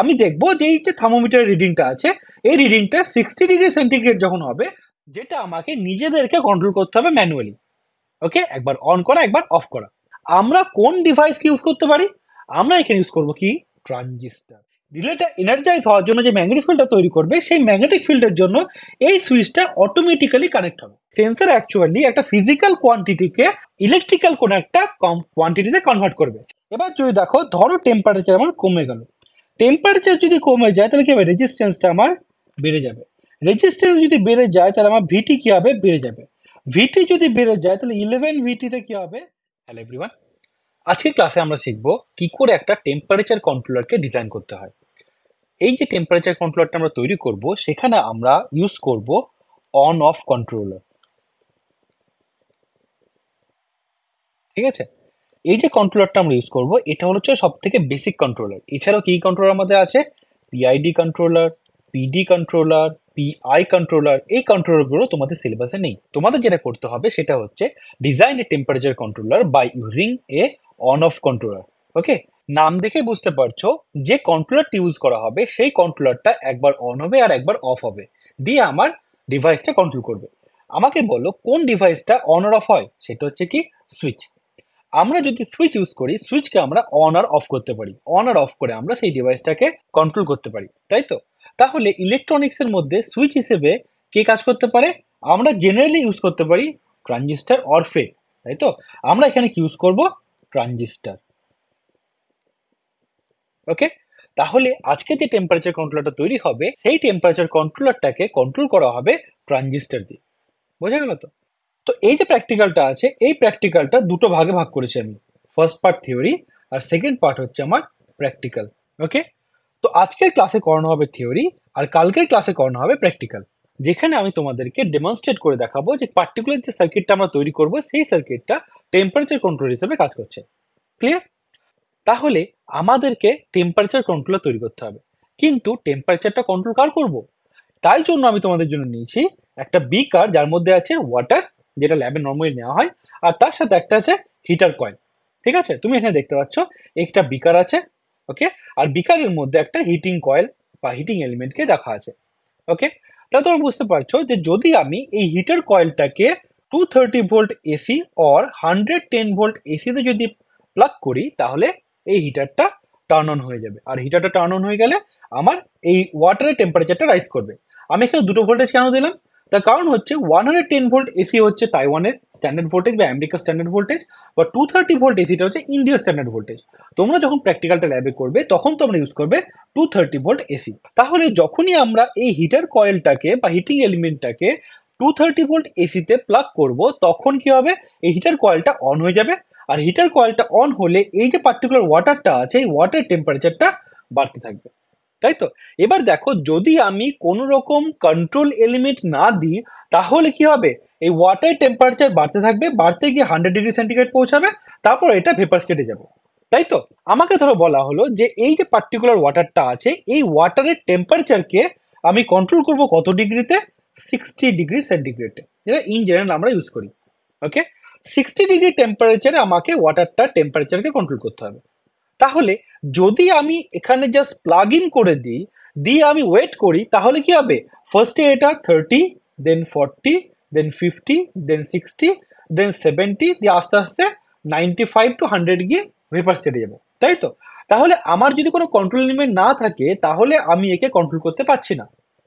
আমি দেখব যে এই যে থার্মোমিটার রিডিংটা আছে এই রিডিংটা সিক্সটি ডিগ্রি সেন্টিগ্রেড যখন হবে যেটা আমাকে নিজেদেরকে কন্ট্রোল করতে হবে ম্যানুয়ালি ওকে একবার অন করা একবার অফ করা আমরা কোন ডিভাইসকে ইউজ করতে পারি আমরা এখানে ইউজ করবো কি ট্রানজিস্টার রিলেটা এনার্জাইজ হওয়ার জন্য যে ম্যাগনেটিক ফিল্ডটা তৈরি করবে সেই ম্যাগনেটিক ফিল্ডের জন্য এই সুইচটা অটোমেটিক্যালি কানেক্ট হবে সেন্সার অ্যাকচুয়ালি একটা ফিজিক্যাল কোয়ান্টিটিকে ইলেকট্রিক্যাল কোনো একটা কম কোয়ান্টিটিতে কনভার্ট করবে এবার যদি দেখো ধরো টেম্পারেচার আমার কমে গেল টেম্পারেচার যদি কমে যায় তাহলে কী হবে রেজিস্ট্যান্সটা আমার বেড়ে যাবে রেজিস্ট্যান্স যদি বেড়ে যায় তাহলে আমার ভিটি কী হবে বেড়ে যাবে ভিটি যদি বেড়ে যায় তাহলে ইলেভেন ভিটিতে কী হবে হ্যালো এভরিওয়ান আজকের ক্লাসে আমরা শিখব কী করে একটা টেম্পারেচার কন্ট্রোলারকে ডিজাইন করতে হয় এই যে টেম্পারেচার কন্ট্রোলারটা আমরা তৈরি করব সেখানে আমরা ইউজ করব অন অফ কন্ট্রোলার ঠিক আছে এই যে কন্ট্রোলারটা আমরা ইউজ করবো এটা হচ্ছে সব থেকে বেসিক কন্ট্রোলার এছাড়াও কী কন্ট্রোলার আমাদের আছে PID controller PD controller PI controller এই কন্ট্রোলারগুলো তোমাদের সিলেবাসে নেই তোমাদের যেটা করতে হবে সেটা হচ্ছে design a temperature controller by using a on off controller okay নাম দেখে বুঝতে পারছো যে কন্ট্রোলারটি ইউজ করা হবে সেই কন্ট্রোলারটা একবার অন হবে আর একবার অফ হবে দিয়ে আমার ডিভাইসটা কন্ট্রোল করবে আমাকে বলো কোন ডিভাইসটা অন আর অফ হয় সেটা হচ্ছে কি সুইচ আমরা যদি সুইচ ইউজ করি সুইচকে আমরা অন আর অফ করতে পারি অন আর অফ করে আমরা সেই ডিভাইসটাকে কন্ট্রোল করতে পারি তাই তো তাহলে ইলেকট্রনিক্সের মধ্যে সুইচ হিসেবে কে কাজ করতে পারে আমরা জেনারেলি ইউজ করতে পারি ট্রানজিস্টার অরফে তাই তো আমরা এখানে কি ইউজ করব ট্রানজিস্টার ওকে তাহলে আজকে যে টেম্পারেচার কন্ট্রোলারটা তৈরি হবে সেই টেম্পারেচার কন্ট্রোলারটাকে কন্ট্রোল করা হবে ট্রানজিস্টার দিয়ে বোঝা গেল তো তো এই যে প্র্যাকটিক্যালটা আছে এই প্র্যাকটিক্যালটা দুটো ভাগে ভাগ করেছি আমি ফার্স্ট পার্ট থিওরি আর সেকেন্ড পার্ট হচ্ছে আমার প্র্যাকটিক্যাল ওকে তো আজকের ক্লাসে করানো হবে থিওরি আর কালকের ক্লাসে করানো হবে প্র্যাকটিক্যাল যেখানে আমি তোমাদেরকে ডেমনস্ট্রেট করে দেখাবো যে পার্টিকুলার যে সার্কিটটা আমরা তৈরি করব সেই সার্কিটটা টেম্পারেচার কন্ট্রোল হিসেবে কাজ করছে ক্লিয়ার তাহলে আমাদেরকে টেম্পারেচার কন্ট্রোল তৈরি করতে হবে কিন্তু টেম্পারেচারটা কন্ট্রোল কার করব তাই জন্য আমি তোমাদের জন্য নিয়েছি একটা বিকার যার মধ্যে আছে ওয়াটার যেটা ল্যাবে নর্মালি নেওয়া হয় আর তার সাথে একটা আছে হিটার কয়েল ঠিক আছে তুমি এখানে দেখতে পাচ্ছ একটা বিকার আছে ওকে আর বিকারের মধ্যে একটা হিটিং কয়েল বা হিটিং এলিমেন্টকে রাখা আছে ওকে তাহলে তোমরা বুঝতে পারছো যে যদি আমি এই হিটার কয়েলটাকে two thirty volt AC or hundred ten volt এসিতে যদি প্লাগ করি তাহলে এই হিটারটা টার্ন অন হয়ে যাবে আর হিটারটা টার্ন অন হয়ে গেলে আমার এই ওয়াটারের টেম্পারেচারটা রাইজ করবে আমি এখানে দুটো ভোল্টেজ কেন দিলাম তার কারণ হচ্ছে one hundred ten volt AC হচ্ছে তাইওয়ানের স্ট্যান্ডার্ড ভোল্টেজ বা আমেরিকার স্ট্যান্ডার্ড ভোল্টেজ বা টু থার্টি ভোল্ট এসিটা হচ্ছে ইন্ডিয়ার স্ট্যান্ডার্ড ভোল্টেজ তোমরা যখন প্র্যাকটিক্যালটা ল্যাবে করবে তখন তোমরা ইউজ করবে টু থার্টি ভোল্ট এসি তাহলে যখনই আমরা এই হিটার কয়েলটাকে বা হিটিং এলিমেন্টটাকে টু থার্টি ভোল্ট এসিতে প্লাগ করব তখন কি হবে এই হিটার কয়েলটা অন হয়ে যাবে আর হিটার কয়েলটা অন হলে এই যে পার্টিকুলার ওয়াটারটা আছে এই ওয়াটার টেম্পারেচারটা বাড়তে থাকবে তাই তো এবার দেখো যদি আমি কোনো রকম কন্ট্রোল এলিমেন্ট না দিই তাহলে কি হবে এই ওয়াটার টেম্পারেচার বাড়তে থাকবে বাড়তে গিয়ে হান্ড্রেড ডিগ্রি সেন্টিগ্রেড পৌঁছাবে তারপর এটা ভেপার স্টেটে যাবে তাই তো আমাকে ধরো বলা হলো যে এই যে পার্টিকুলার ওয়াটারটা আছে এই ওয়াটারের টেম্পারেচারকে আমি কন্ট্রোল করব কত ডিগ্রিতে সিক্সটি ডিগ্রি সেন্টিগ্রেডে যেটা ইন জেনারেল আমরা ইউজ করি ওকে সিক্সটি ডিগ্রি টেম্পারেচারে আমাকে ওয়াটারটা টেম্পারেচারকে কন্ট্রোল করতে হবে তাহলে যদি আমি এখানে জাস্ট প্লাগ ইন করে দিই দিয়ে আমি ওয়েট করি তাহলে কি হবে ফার্স্টে এটা thirty then forty then fifty then sixty then seventy দিয়ে আস্তে আস্তে নাইনটি ফাইভ টু হান্ড্রেড গিয়ে রিভার্স কেটে যাবে তাই তো তাহলে আমার যদি কোনো কন্ট্রোল লিমিট না থাকে তাহলে আমি একে কন্ট্রোল করতে পারছি না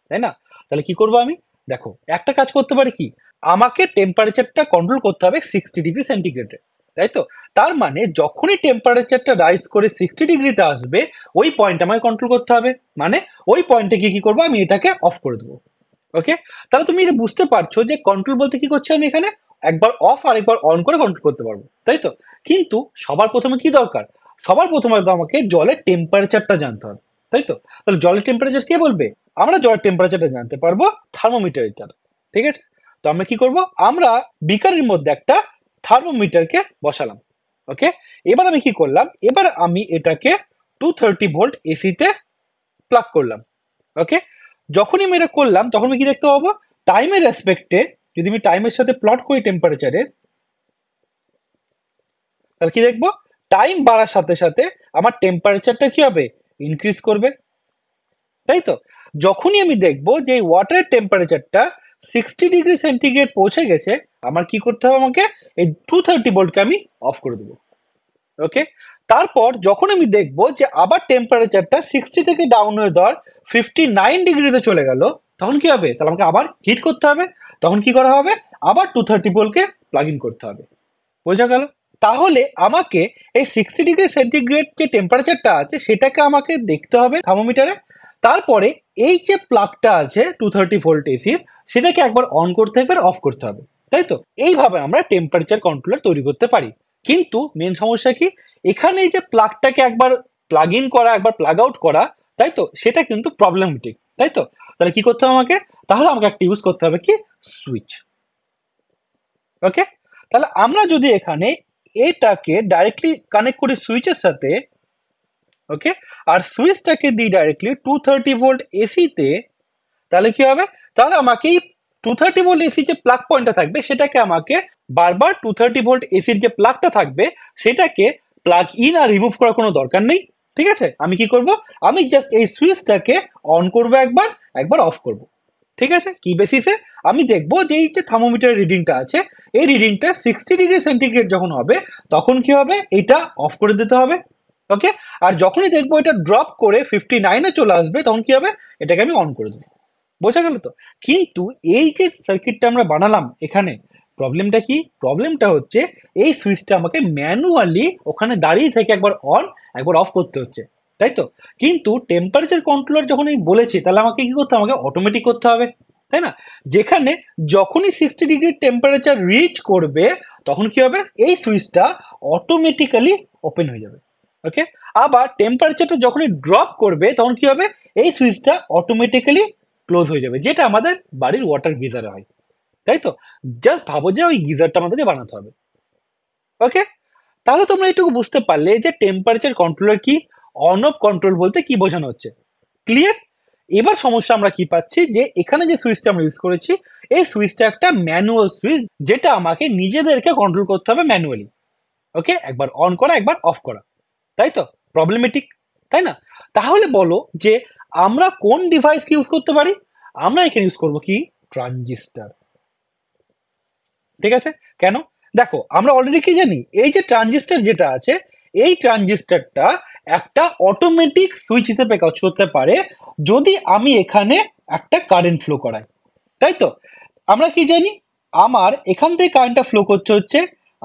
তাই না তাহলে কি করব আমি দেখো একটা কাজ করতে পারি কি আমাকে টেম্পারেচারটা কন্ট্রোল করতে হবে সিক্সটি ডিগ্রি সেন্টিগ্রেডে তাই তো তার মানে যখনই টেম্পারেচারটা রাইজ করে সিক্সটি ডিগ্রিতে আসবে ওই পয়েন্ট আমায় কন্ট্রোল করতে হবে মানে ওই পয়েন্টে কি কি করবো আমি এটাকে অফ করে দেবো ওকে তাহলে তুমি এটা বুঝতে পারছো যে কন্ট্রোল বলতে কি করছি আমি এখানে একবার অফ আর একবার অন করে কন্ট্রোল করতে পারবো তাই তো কিন্তু সবার প্রথমে কি দরকার সবার প্রথমে তো আমাকে জলের টেম্পারেচারটা জানতে হবে তাই তো তাহলে জলের টেম্পারেচার কে বলবে আমরা জলের টেম্পারেচারটা জানতে পারবো থার্মোমিটারের দ্বারা ঠিক আছে তো আমরা কি করবো আমরা বিকারের মধ্যে একটা থার্মোমিটারকে বসালাম ওকে এবার আমি কি করলাম এবার আমি এটাকে টু থার্টি ভোল্ট এসিতে প্লাগ করলাম ওকে যখনই আমি এটা করলাম তখন আমি কি দেখতে পাবো টাইমের রেসপেক্টে যদি আমি টাইমের সাথে প্লট করি টেম্পারেচারের তাহলে কি দেখবো টাইম বাড়ার সাথে সাথে আমার টেম্পারেচারটা কি হবে ইনক্রিজ করবে তাই তো যখনই আমি দেখবো যে ওয়াটারের টেম্পারেচারটা সিক্সটি ডিগ্রি সেন্টিগ্রেড পৌঁছে গেছে আমার কি করতে হবে আমাকে এই টু থার্টি বোল্টকে আমি অফ করে দেবো ওকে তারপর যখন আমি দেখব যে আবার টেম্পারেচারটা সিক্সটি থেকে ডাউন হয়ে ধর ফিফটি নাইন ডিগ্রিতে চলে গেল তখন কি হবে তাহলে আমাকে আবার হিট করতে হবে তখন কি করা হবে আবার টু থার্টি বোল্টকে প্লাগ ইন করতে হবে বোঝা গেল তাহলে আমাকে এই সিক্সটি ডিগ্রি সেন্টিগ্রেড যে টেম্পারেচারটা আছে সেটাকে আমাকে দেখতে হবে থার্মোমিটারে তারপরে এই যে প্লাগটা আছে টু থার্টি ভোল্ট এসির সেটাকে একবার অন করতে হবে অফ করতে হবে তাই তো এইভাবে আমরা টেম্পারেচার কন্ট্রোলার তৈরি করতে পারি কিন্তু মেন সমস্যা কি এখানে এই যে প্লাগটাকে একবার প্লাগ ইন করা একবার প্লাগ আউট করা তাই তো সেটা কিন্তু প্রবলেমেটিক তাই তো তাহলে কি করতে হবে আমাকে তাহলে আমাকে একটা ইউজ করতে হবে কি সুইচ ওকে তাহলে আমরা যদি এখানে এটাকে ডাইরেক্টলি কানেক্ট করি সুইচের সাথে ওকে আর সুইচটাকে দিই ডাইরেক্টলি টু থার্টি ভোল্ট এসিতে তাহলে কি হবে তাহলে আমাকে টু থার্টি ভোল্ট এসি যে প্লাগ পয়েন্টটা থাকবে সেটাকে আমাকে বারবার টু থার্টি ভোল্ট এসির যে প্লাগটা থাকবে সেটাকে প্লাগ ইন আর রিমুভ করার কোনো দরকার নেই ঠিক আছে আমি কি করব আমি জাস্ট এই সুইচটাকে অন করব একবার একবার অফ করব ঠিক আছে কি বেসিসে আমি দেখব যে এই যে থার্মোমিটার রিডিংটা আছে এই রিডিংটা সিক্সটি ডিগ্রি সেন্টিগ্রেড যখন হবে তখন কি হবে এটা অফ করে দিতে হবে ওকে আর যখনই দেখবো এটা ড্রপ করে ফিফটি নাইনে চলে আসবে তখন কি হবে এটাকে আমি অন করে দেবো বোঝা গেল তো কিন্তু এই যে সার্কিটটা আমরা বানালাম এখানে প্রবলেমটা কি প্রবলেমটা হচ্ছে এই সুইচটা আমাকে ম্যানুয়ালি ওখানে দাঁড়িয়ে থেকে একবার অন একবার অফ করতে হচ্ছে তাই তো কিন্তু টেম্পারেচার কন্ট্রোলার যখন আমি বলেছি তাহলে আমাকে কী করতে আমাকে অটোমেটিক করতে হবে তাই না যেখানে যখনই সিক্সটি ডিগ্রি টেম্পারেচার রিচ করবে তখন কি হবে এই সুইচটা অটোমেটিক্যালি ওপেন হয়ে যাবে ওকে আবার টেম্পারেচারটা যখনই ড্রপ করবে তখন কি হবে এই সুইচটা অটোমেটিক্যালি ক্লোজ হয়ে যাবে যেটা আমাদের বাড়ির ওয়াটার গিজারে হয় তাই তো জাস্ট ভাবো যে ওই গিজারটা আমাদেরকে বানাতে হবে ওকে তাহলে তোমরা এটুকু বুঝতে পারলে যে টেম্পারেচার কন্ট্রোলের কি অন অফ কন্ট্রোল বলতে কি বোঝানো হচ্ছে ক্লিয়ার এবার সমস্যা আমরা কি পাচ্ছি যে এখানে যে সুইচটা আমরা ইউজ করেছি এই সুইচটা একটা ম্যানুয়াল সুইচ যেটা আমাকে নিজেদেরকে কন্ট্রোল করতে হবে ম্যানুয়ালি ওকে একবার অন করা একবার অফ করা তাই তো প্রবলেমেটিক তাই না তাহলে বলো যে আমরা কোন ডিভাইসকে ইউজ করতে পারি আমরা এখানে ইউজ করব কি ট্রানজিস্টার ঠিক আছে কেন দেখো আমরা অলরেডি কি জানি এই যে ট্রানজিস্টার যেটা আছে এই ট্রানজিস্টারটা একটা অটোমেটিক সুইচ হিসেবে কাজ করতে পারে যদি আমি এখানে একটা কারেন্ট ফ্লো করাই তাই তো আমরা কি জানি আমার এখান থেকে কারেন্টটা ফ্লো করছে হচ্ছে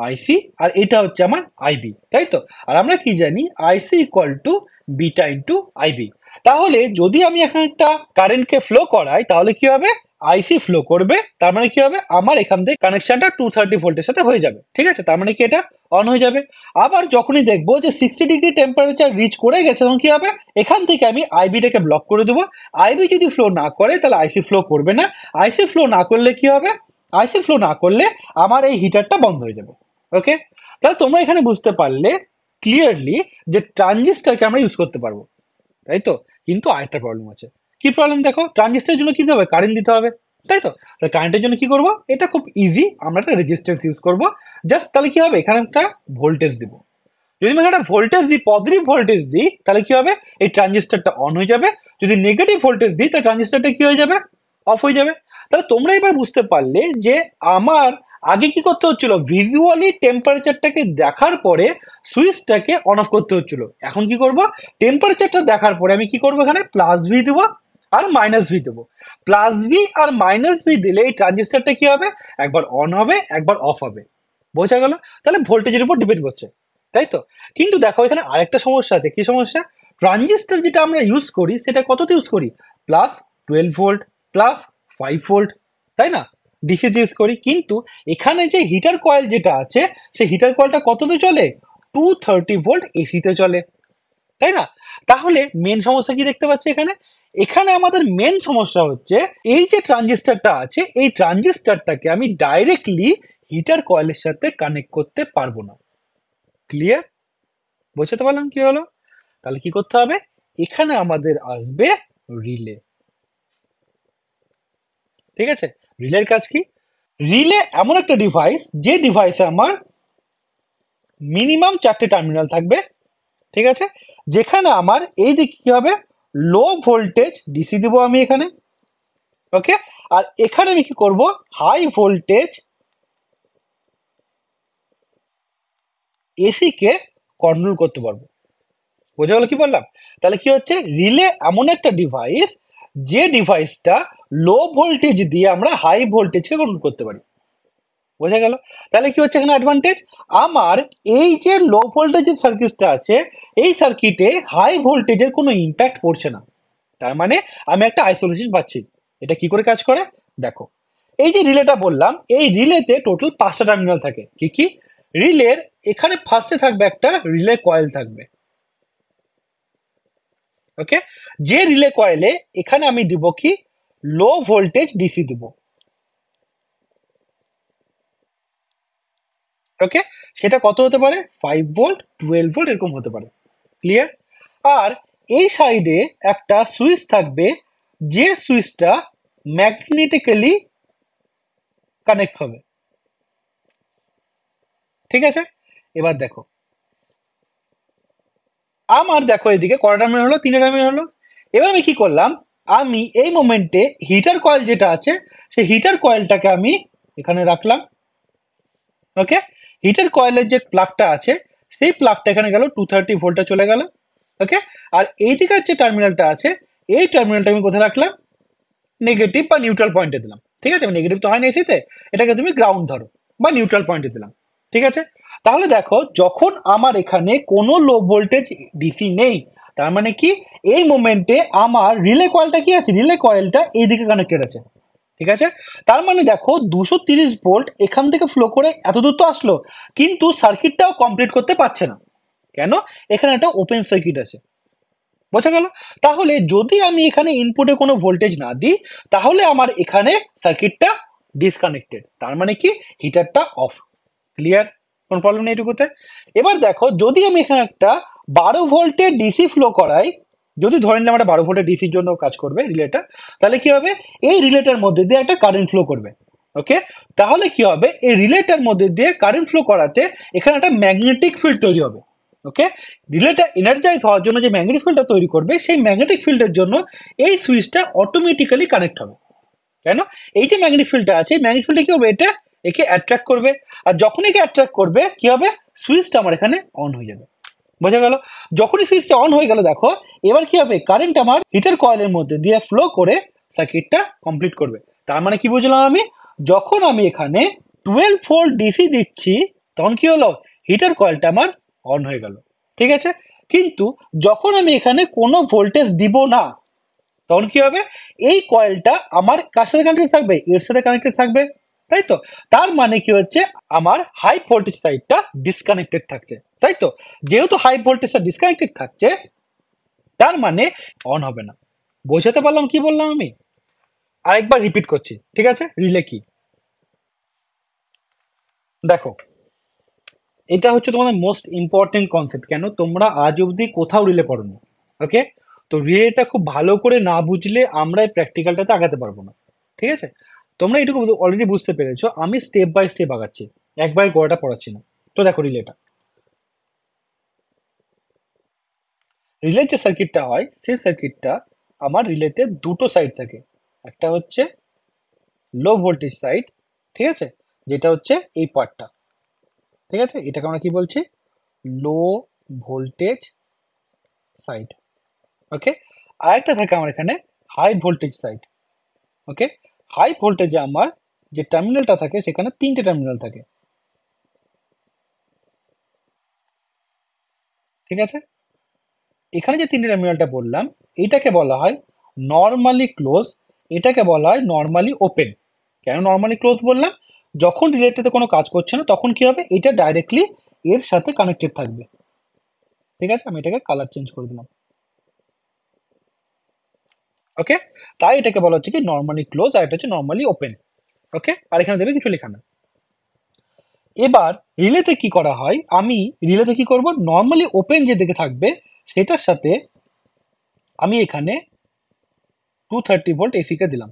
আইসি আর এটা হচ্ছে আমার আইবি তাই তো আর আমরা কি জানি IC equal to beta into IB তাহলে যদি আমি এখানে একটা কারেন্টকে ফ্লো করাই তাহলে কি হবে আইসি ফ্লো করবে তার মানে কি হবে আমার এখান থেকে কানেকশনটা টু থার্টি ভোল্টের সাথে হয়ে যাবে ঠিক আছে তার মানে কি এটা অন হয়ে যাবে আবার যখনই দেখবো যে সিক্সটি ডিগ্রি টেম্পারেচার রিচ করে গেছে তখন কি হবে এখান থেকে আমি আইবিটাকে ব্লক করে দেবো আইবি যদি ফ্লো না করে তাহলে আইসি ফ্লো করবে না আইসি ফ্লো না করলে কি হবে আইসি ফ্লো না করলে আমার এই হিটারটা বন্ধ হয়ে যাবে ওকে তাহলে তোমরা এখানে বুঝতে পারলে ক্লিয়ারলি যে ট্রানজিস্টারকে আমরা ইউজ করতে পারবো তাই তো কিন্তু আরেকটা প্রবলেম আছে কি প্রবলেম দেখো ট্রানজিস্টারের জন্য কী হবে কারেন্ট দিতে হবে তাই তো তাহলে কারেন্টের জন্য কি করব এটা খুব ইজি আমরা একটা রেজিস্ট্যান্স ইউজ করব জাস্ট তাহলে কি হবে এখানে একটা ভোল্টেজ দিব যদি আমি একটা ভোল্টেজ দিই পজিটিভ ভোল্টেজ দিই তাহলে কি হবে এই ট্রানজিস্টারটা অন হয়ে যাবে যদি নেগেটিভ ভোল্টেজ দিই তাহলে ট্রানজিস্টারটা কি হয়ে যাবে অফ হয়ে যাবে তাহলে তোমরা এবার বুঝতে পারলে যে আমার আগে কি করতে হচ্ছিল ভিজুয়ালি টেম্পারেচারটাকে দেখার পরে সুইচটাকে অন অফ করতে হচ্ছিল এখন কি করব টেম্পারেচারটা দেখার পরে আমি কি করব এখানে প্লাস ভি দেবো আর মাইনাস ভি দেবো প্লাস ভি আর মাইনাস ভি দিলে এই ট্রানজিস্টারটা কি হবে একবার অন হবে একবার অফ হবে বোঝা গেল তাহলে ভোল্টেজের উপর ডিপেন্ড করছে তাই তো কিন্তু দেখো এখানে আরেকটা সমস্যা আছে কি সমস্যা ট্রানজিস্টার যেটা আমরা ইউজ করি সেটা কততে ইউজ করি plus twelve volt plus five volt তাই না ডিসি ইউজ করি কিন্তু এখানে যে হিটার কয়েল যেটা আছে সেই হিটার কয়েলটা কততে চলে টু থার্টি ভোল্ট এসিতে চলে তাই না তাহলে মেন সমস্যা কি দেখতে পাচ্ছি এখানে এখানে আমাদের মেন সমস্যা হচ্ছে এই যে ট্রানজিস্টারটা আছে এই ট্রানজিস্টারটাকে আমি ডাইরেক্টলি হিটার কয়েলের সাথে কানেক্ট করতে পারবো না ক্লিয়ার বোঝাতে পারলাম কি হলো তাহলে কি করতে হবে এখানে আমাদের আসবে রিলে ঠিক আছে রিলের কাজ কি রিলে এমন একটা ডিভাইস যে ডিভাইসে আমার মিনিমাম চারটে টার্মিনাল থাকবে ঠিক আছে যেখানে আমার এই দিক কী হবে লো ভোল্টেজ ডিসি দেবো আমি এখানে ওকে আর এখানে আমি কি করব হাই ভোল্টেজ এসিকে কন্ট্রোল করতে পারবো বোঝা গেল কি বললাম তাহলে কি হচ্ছে রিলে এমন একটা ডিভাইস যে ডিভাইসটা লো ভোল্টেজ দিয়ে আমরা হাই ভোল্টেজকে কন্ট্রোল করতে পারি বোঝা গেল তাহলে কি হচ্ছে এখানে অ্যাডভান্টেজ আমার এই যে লো ভোল্টেজের সার্কিটটা আছে এই সার্কিটে হাই ভোল্টেজের কোনো ইম্প্যাক্ট পড়ছে না তার মানে আমি একটা আইসোলেশন পাচ্ছি এটা কি করে কাজ করে দেখো এই যে রিলেটা বললাম এই রিলেতে টোটাল পাঁচটা টার্মিনাল থাকে কি কি রিলের এখানে ফার্স্টে থাকবে একটা রিলে কয়েল থাকবে ওকে যে রিলে কয়েলে এখানে আমি দিব কি লো ভোল্টেজ ডিসি দিব ওকে সেটা কত হতে পারে ফাইভ ভোল্ট টুয়েলভ ভোল্ট এরকম হতে পারে ক্লিয়ার আর এই সাইডে একটা সুইচ থাকবে যে সুইচটা ম্যাগনেটিক্যালি কানেক্ট হবে ঠিক আছে এবার দেখো আমার দেখো এদিকে কটা টার্মিনাল হলো তিনটা টার্মিনাল হলো এবার আমি কি করলাম আমি এই মোমেন্টে হিটার কয়েল যেটা আছে সেই হিটার কয়েলটাকে আমি এখানে রাখলাম ওকে হিটার কয়েলের যে প্লাগটা আছে সেই প্লাগটা এখানে গেল টু থার্টি ভোল্টটা চলে গেল ওকে আর এই দিকের যে টার্মিনালটা আছে এই টার্মিনালটা আমি কোথায় রাখলাম নেগেটিভ বা নিউট্রাল পয়েন্টে দিলাম ঠিক আছে নেগেটিভ তো হয়নি এসিতে এটাকে তুমি গ্রাউন্ড ধরো বা নিউট্রাল পয়েন্টে দিলাম ঠিক আছে তাহলে দেখো যখন আমার এখানে কোনো লো ভোল্টেজ ডিসি নেই তার মানে কি এই মোমেন্টে আমার রিলে কয়েলটা কি আছে রিলে কয়েলটা এইদিকে কানেক্টেড আছে ঠিক আছে তার মানে দেখো দুশো তিরিশ ভোল্ট এখান থেকে ফ্লো করে এত দূর তো আসলো কিন্তু সার্কিটটাও কমপ্লিট করতে পারছে না কেন এখানে একটা ওপেন সার্কিট আছে বোঝা গেল তাহলে যদি আমি এখানে ইনপুটে কোনো ভোল্টেজ না দিই তাহলে আমার এখানে সার্কিটটা ডিসকানেক্টেড তার মানে কি হিটারটা অফ ক্লিয়ার কোনো প্রবলেম নেই এটুকুতে এবার দেখো যদি আমি এখানে একটা বারো ভোল্টে ডিসি ফ্লো করায় যদি ধরে নিলাম একটা বারো ভোল্টের ডিসির জন্য কাজ করবে রিলেটা তাহলে কি হবে এই রিলেটার মধ্যে দিয়ে একটা কারেন্ট ফ্লো করবে ওকে তাহলে কি হবে এই রিলেটার মধ্যে দিয়ে কারেন্ট ফ্লো করাতে এখানে একটা ম্যাগনেটিক ফিল্ড তৈরি হবে ওকে রিলেটা এনার্জাইজ হওয়ার জন্য যে ম্যাগনেটিক ফিল্ডটা তৈরি করবে সেই ম্যাগনেটিক ফিল্ডের জন্য এই সুইচটা অটোমেটিক্যালি কানেক্ট হবে কেন এই যে ম্যাগনেটিক ফিল্ডটা আছে ম্যাগনেটিক ফিল্ডে কি হবে এটা একে অ্যাট্রাক্ট করবে আর যখন একে অ্যাট্রাক্ট করবে কি হবে সুইচটা আমার এখানে অন হয়ে যাবে বোঝা গেল যখনই সুইচটা অন হয়ে গেল দেখো এবার কি হবে কারেন্ট আমার হিটার কয়েলের মধ্যে দিয়ে ফ্লো করে সার্কিটটা কমপ্লিট করবে তার মানে কি বুঝলাম আমি যখন আমি এখানে টুয়েলভ ভোল্ট ডিসি দিচ্ছি তখন কি হলো হিটার কয়েলটা আমার অন হয়ে গেল ঠিক আছে কিন্তু যখন আমি এখানে কোনো ভোল্টেজ দিব না তখন কি হবে এই কয়েলটা আমার কার সাথে কানেক্টেড থাকবে এর সাথে কানেক্টেড থাকবে তাই তো তার মানে কি হচ্ছে আমার হাই ভোল্টেজ সাইডটা ডিসকানেক্টেড থাকছে তাই তো যেহেতু হাই ভোল্টেজটা ডিসকানেক্টেড থাকছে তার মানে অন হবে না বোঝাতে পারলাম কি বললাম আমি আরেকবার রিপিট করছি ঠিক আছে রিলে কি দেখো এটা হচ্ছে তোমাদের মোস্ট ইম্পর্টেন্ট কনসেপ্ট কেন তোমরা আজ অবধি কোথাও রিলে পড়োনি ওকে তো রিলেটা খুব ভালো করে না বুঝলে আমরা এই প্র্যাকটিক্যালটাতে আগাতে পারবো না ঠিক আছে তোমরা এটুকু অলরেডি বুঝতে পেরেছো আমি স্টেপ বাই স্টেপ আগাচ্ছি একবার গোড়াটা পড়াচ্ছি না তো দেখো রিলেটা রিলে যে সার্কিটটা হয় সেই সার্কিটটা আমার রিলেতে দুটো সাইড থাকে একটা হচ্ছে লো ভোল্টেজ সাইড ঠিক আছে যেটা হচ্ছে এই পার্টটা ঠিক আছে এটাকে আমরা কি বলছি লো ভোল্টেজ সাইড ওকে আরেকটা থাকে আমার এখানে high voltage side okay high ভোল্টেজে আমার যে টার্মিনালটা থাকে সেখানে তিনটে টার্মিনাল থাকে ঠিক আছে এখানে যে তিনটে টার্মিনালটা বললাম এটাকে বলা হয় নর্মালি ক্লোজ এটাকে বলা হয় নর্মালি ওপেন কেন নর্মালি ক্লোজ বললাম যখন রিলেটেডে কোনো কাজ করছে না তখন কি হবে এটা ডাইরেক্টলি এর সাথে কানেক্টেড থাকবে ঠিক আছে আমি এটাকে কালার চেঞ্জ করে দিলাম ওকে তাই এটাকে বলা হচ্ছে কি নর্মালি ক্লোজ আর এটা হচ্ছে নর্মালি ওপেন ওকে আর এখানে দেবে কিছু লেখা না এবার রিলেতে কি করা হয় আমি রিলেতে কি করব নর্মালি ওপেন যে দিকে থাকবে সেটার সাথে আমি এখানে টু থার্টি ভোল্ট এসিকে দিলাম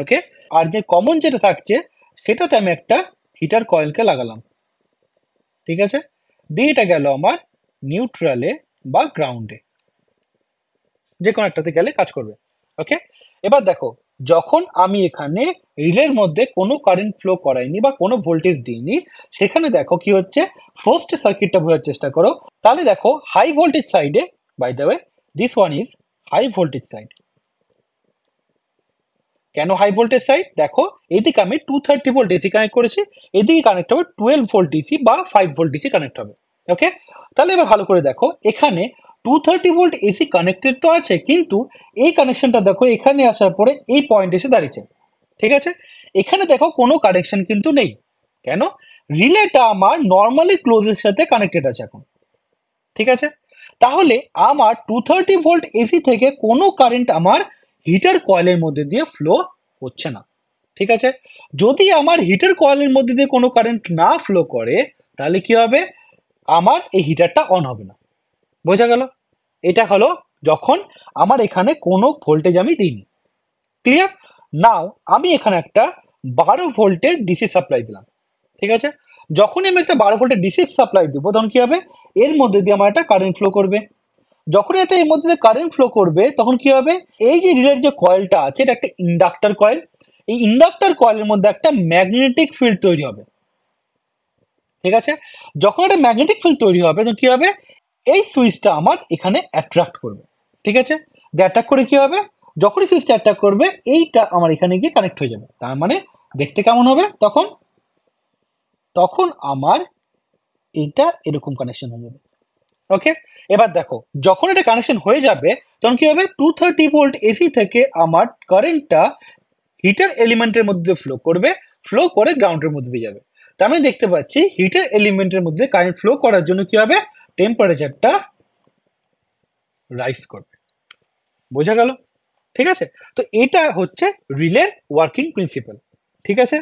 ওকে আর যে কমন যেটা থাকছে সেটাতে আমি একটা হিটার কয়েলকে লাগালাম ঠিক আছে দিয়ে এটা গেল আমার নিউট্রালে বা গ্রাউন্ডে যে কোনো একটাতে গেলে কাজ করবে ওকে এবার দেখো যখন আমি এখানে রিলের মধ্যে কোনো কারেন্ট ফ্লো করাইনি বা কোনো ভোল্টেজ দিইনি সেখানে দেখো কি হচ্ছে ফার্স্ট সার্কিটটা বোঝার চেষ্টা করো তাহলে দেখো হাই ভোল্টেজ সাইডে by the way this one is high voltage side কেন হাই ভোল্টেজ সাইড দেখো এদিকে আমি two thirty volt AC connect করেছি এদিকে কানেক্ট হবে টুয়েলভ ভোল্ট ডিসি বা ফাইভ ভোল্ট ডিসি কানেক্ট হবে ওকে তাহলে এবার ভালো করে দেখো এখানে two thirty volt AC connected তো আছে কিন্তু এই কানেকশনটা দেখো এখানে আসার পরে এই পয়েন্ট এসে দাঁড়িয়েছে ঠিক আছে এখানে দেখো কোনো কানেকশন কিন্তু নেই কেন রিলেটা আমার নর্মালি ক্লোজের সাথে কানেক্টেড আছে এখন ঠিক আছে তাহলে আমার টু থার্টি ভোল্ট এসি থেকে কোনো কারেন্ট আমার হিটার কয়েলের মধ্যে দিয়ে ফ্লো হচ্ছে না ঠিক আছে যদি আমার হিটার কয়েলের মধ্যে দিয়ে কোনো কারেন্ট না ফ্লো করে তাহলে কি হবে আমার এই হিটারটা অন হবে না বোঝা গেল এটা হলো যখন আমার এখানে কোনো ভোল্টেজ আমি দিইনি ক্লিয়ার নাও আমি এখানে একটা বারো ভোল্টের ডিসি সাপ্লাই দিলাম ঠিক আছে যখনই আমি একটা বারো ভোল্টের ডিসি সাপ্লাই দেবো তখন কী হবে এর মধ্যে দিয়ে আমার একটা কারেন্ট ফ্লো করবে যখন এটা এর মধ্যে দিয়ে কারেন্ট ফ্লো করবে তখন কী হবে এই যে রিলের যে কয়েলটা আছে এটা একটা ইন্ডাক্টর কয়েল এই ইন্ডাক্টর কয়েলের মধ্যে একটা ম্যাগনেটিক ফিল্ড তৈরি হবে ঠিক আছে যখন একটা ম্যাগনেটিক ফিল্ড তৈরি হবে তখন কী হবে এই সুইচটা আমার এখানে অ্যাট্রাক্ট করবে ঠিক আছে দিয়ে অ্যাট্রাক্ট করে কী হবে যখনই সুইচটা অ্যাট্রাক্ট করবে এইটা আমার এখানে গিয়ে কানেক্ট হয়ে যাবে তার মানে দেখতে কেমন হবে তখন তখন আমার এইটা এরকম কানেকশন হয়ে যাবে ওকে এবার দেখো যখন এটা কানেকশন হয়ে যাবে তখন কি হবে টু থার্টি ভোল্ট এসি থেকে আমার কারেন্টটা হিটার এলিমেন্টের মধ্যে ফ্লো করবে ফ্লো করে গ্রাউন্ডের মধ্যে দিয়ে যাবে তার মানে দেখতে পাচ্ছি হিটার এলিমেন্টের মধ্যে কারেন্ট ফ্লো করার জন্য কি হবে টেম্পারেচারটা রাইস করবে বোঝা গেল ঠিক আছে তো এটা হচ্ছে রিলের ওয়ার্কিং প্রিন্সিপাল ঠিক আছে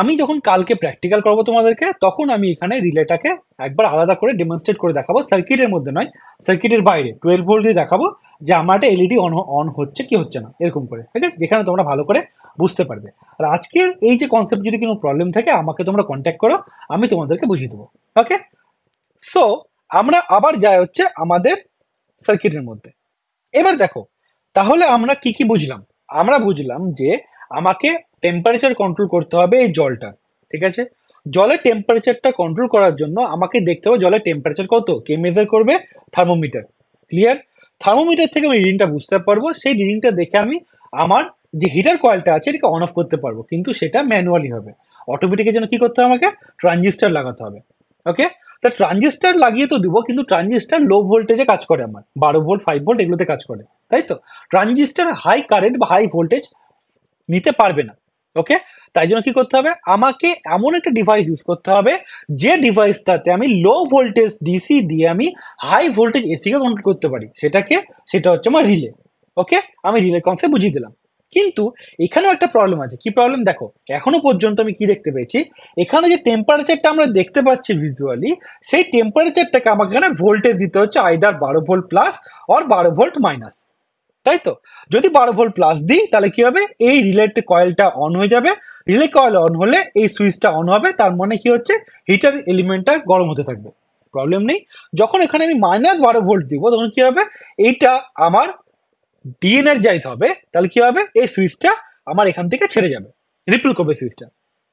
আমি যখন কালকে প্র্যাকটিক্যাল করবো তোমাদেরকে তখন আমি এখানে রিলেটাকে একবার আলাদা করে ডেমনস্ট্রেট করে দেখাবো সার্কিটের মধ্যে নয় সার্কিটের বাইরে টুয়েলভ ভোল্ট দিয়ে দেখাবো যে আমার একটা এলইডি অন অন হচ্ছে কি হচ্ছে না এরকম করে ঠিক আছে যেখানে তোমরা ভালো করে বুঝতে পারবে আর আজকের এই যে কনসেপ্ট যদি কোনো প্রবলেম থাকে আমাকে তোমরা কন্ট্যাক্ট করো আমি তোমাদেরকে বুঝিয়ে দেবো ওকে সো আমরা আবার যাই হচ্ছে আমাদের সার্কিটের মধ্যে এবার দেখো তাহলে আমরা কি কি বুঝলাম আমরা বুঝলাম যে আমাকে টেম্পারেচার কন্ট্রোল করতে হবে এই জলটা ঠিক আছে জলের টেম্পারেচারটা কন্ট্রোল করার জন্য আমাকে দেখতে হবে জলের টেম্পারেচার কত কে মেজার করবে থার্মোমিটার ক্লিয়ার থার্মোমিটার থেকে আমি রিডিংটা বুঝতে পারবো সেই রিডিংটা দেখে আমি আমার যে হিটার কয়েলটা আছে এটাকে অন অফ করতে পারবো কিন্তু সেটা ম্যানুয়ালি হবে অটোমেটিকের জন্য কি করতে হবে আমাকে ট্রানজিস্টার লাগাতে হবে ওকে তা ট্রানজিস্টার লাগিয়ে তো দিব কিন্তু ট্রানজিস্টার লো ভোল্টেজে কাজ করে আমার বারো ভোল্ট ফাইভ ভোল্ট এগুলোতে কাজ করে তাই তো ট্রানজিস্টার হাই কারেন্ট বা হাই ভোল্টেজ নিতে পারবে না ওকে তাই জন্য কি করতে হবে আমাকে এমন একটা ডিভাইস ইউজ করতে হবে যে ডিভাইসটাতে আমি লো ভোল্টেজ ডিসি দিয়ে আমি হাই ভোল্টেজ এসিকে কন্ট্রোল করতে পারি সেটাকে সেটা হচ্ছে আমার রিলে ওকে আমি রিলে কনসেপ্ট বুঝিয়ে দিলাম কিন্তু এখানেও একটা প্রবলেম আছে কি প্রবলেম দেখো এখনো পর্যন্ত আমি কি দেখতে পেয়েছি এখানে যে টেম্পারেচারটা আমরা দেখতে পাচ্ছি ভিজুয়ালি সেই টেম্পারেচারটাকে আমাকে এখানে ভোল্টেজ দিতে হচ্ছে আইদার বারো ভোল্ট প্লাস অর বারো ভোল্ট মাইনাস তাই তো যদি বারো ভোল্ট প্লাস দিই তাহলে কি হবে এই রিলেট কয়েলটা অন হয়ে যাবে রিলে কয়েল অন হলে এই সুইচটা অন হবে তার মানে কি হচ্ছে হিটার এলিমেন্টটা গরম হতে থাকবে প্রবলেম নেই যখন এখানে আমি মাইনাস বারো ভোল্ট দিব তখন কি হবে এইটা আমার ডিএনার্জাইজ হবে তাহলে কি হবে এই সুইচটা আমার এখান থেকে ছেড়ে যাবে রিপিল করবে সুইচটা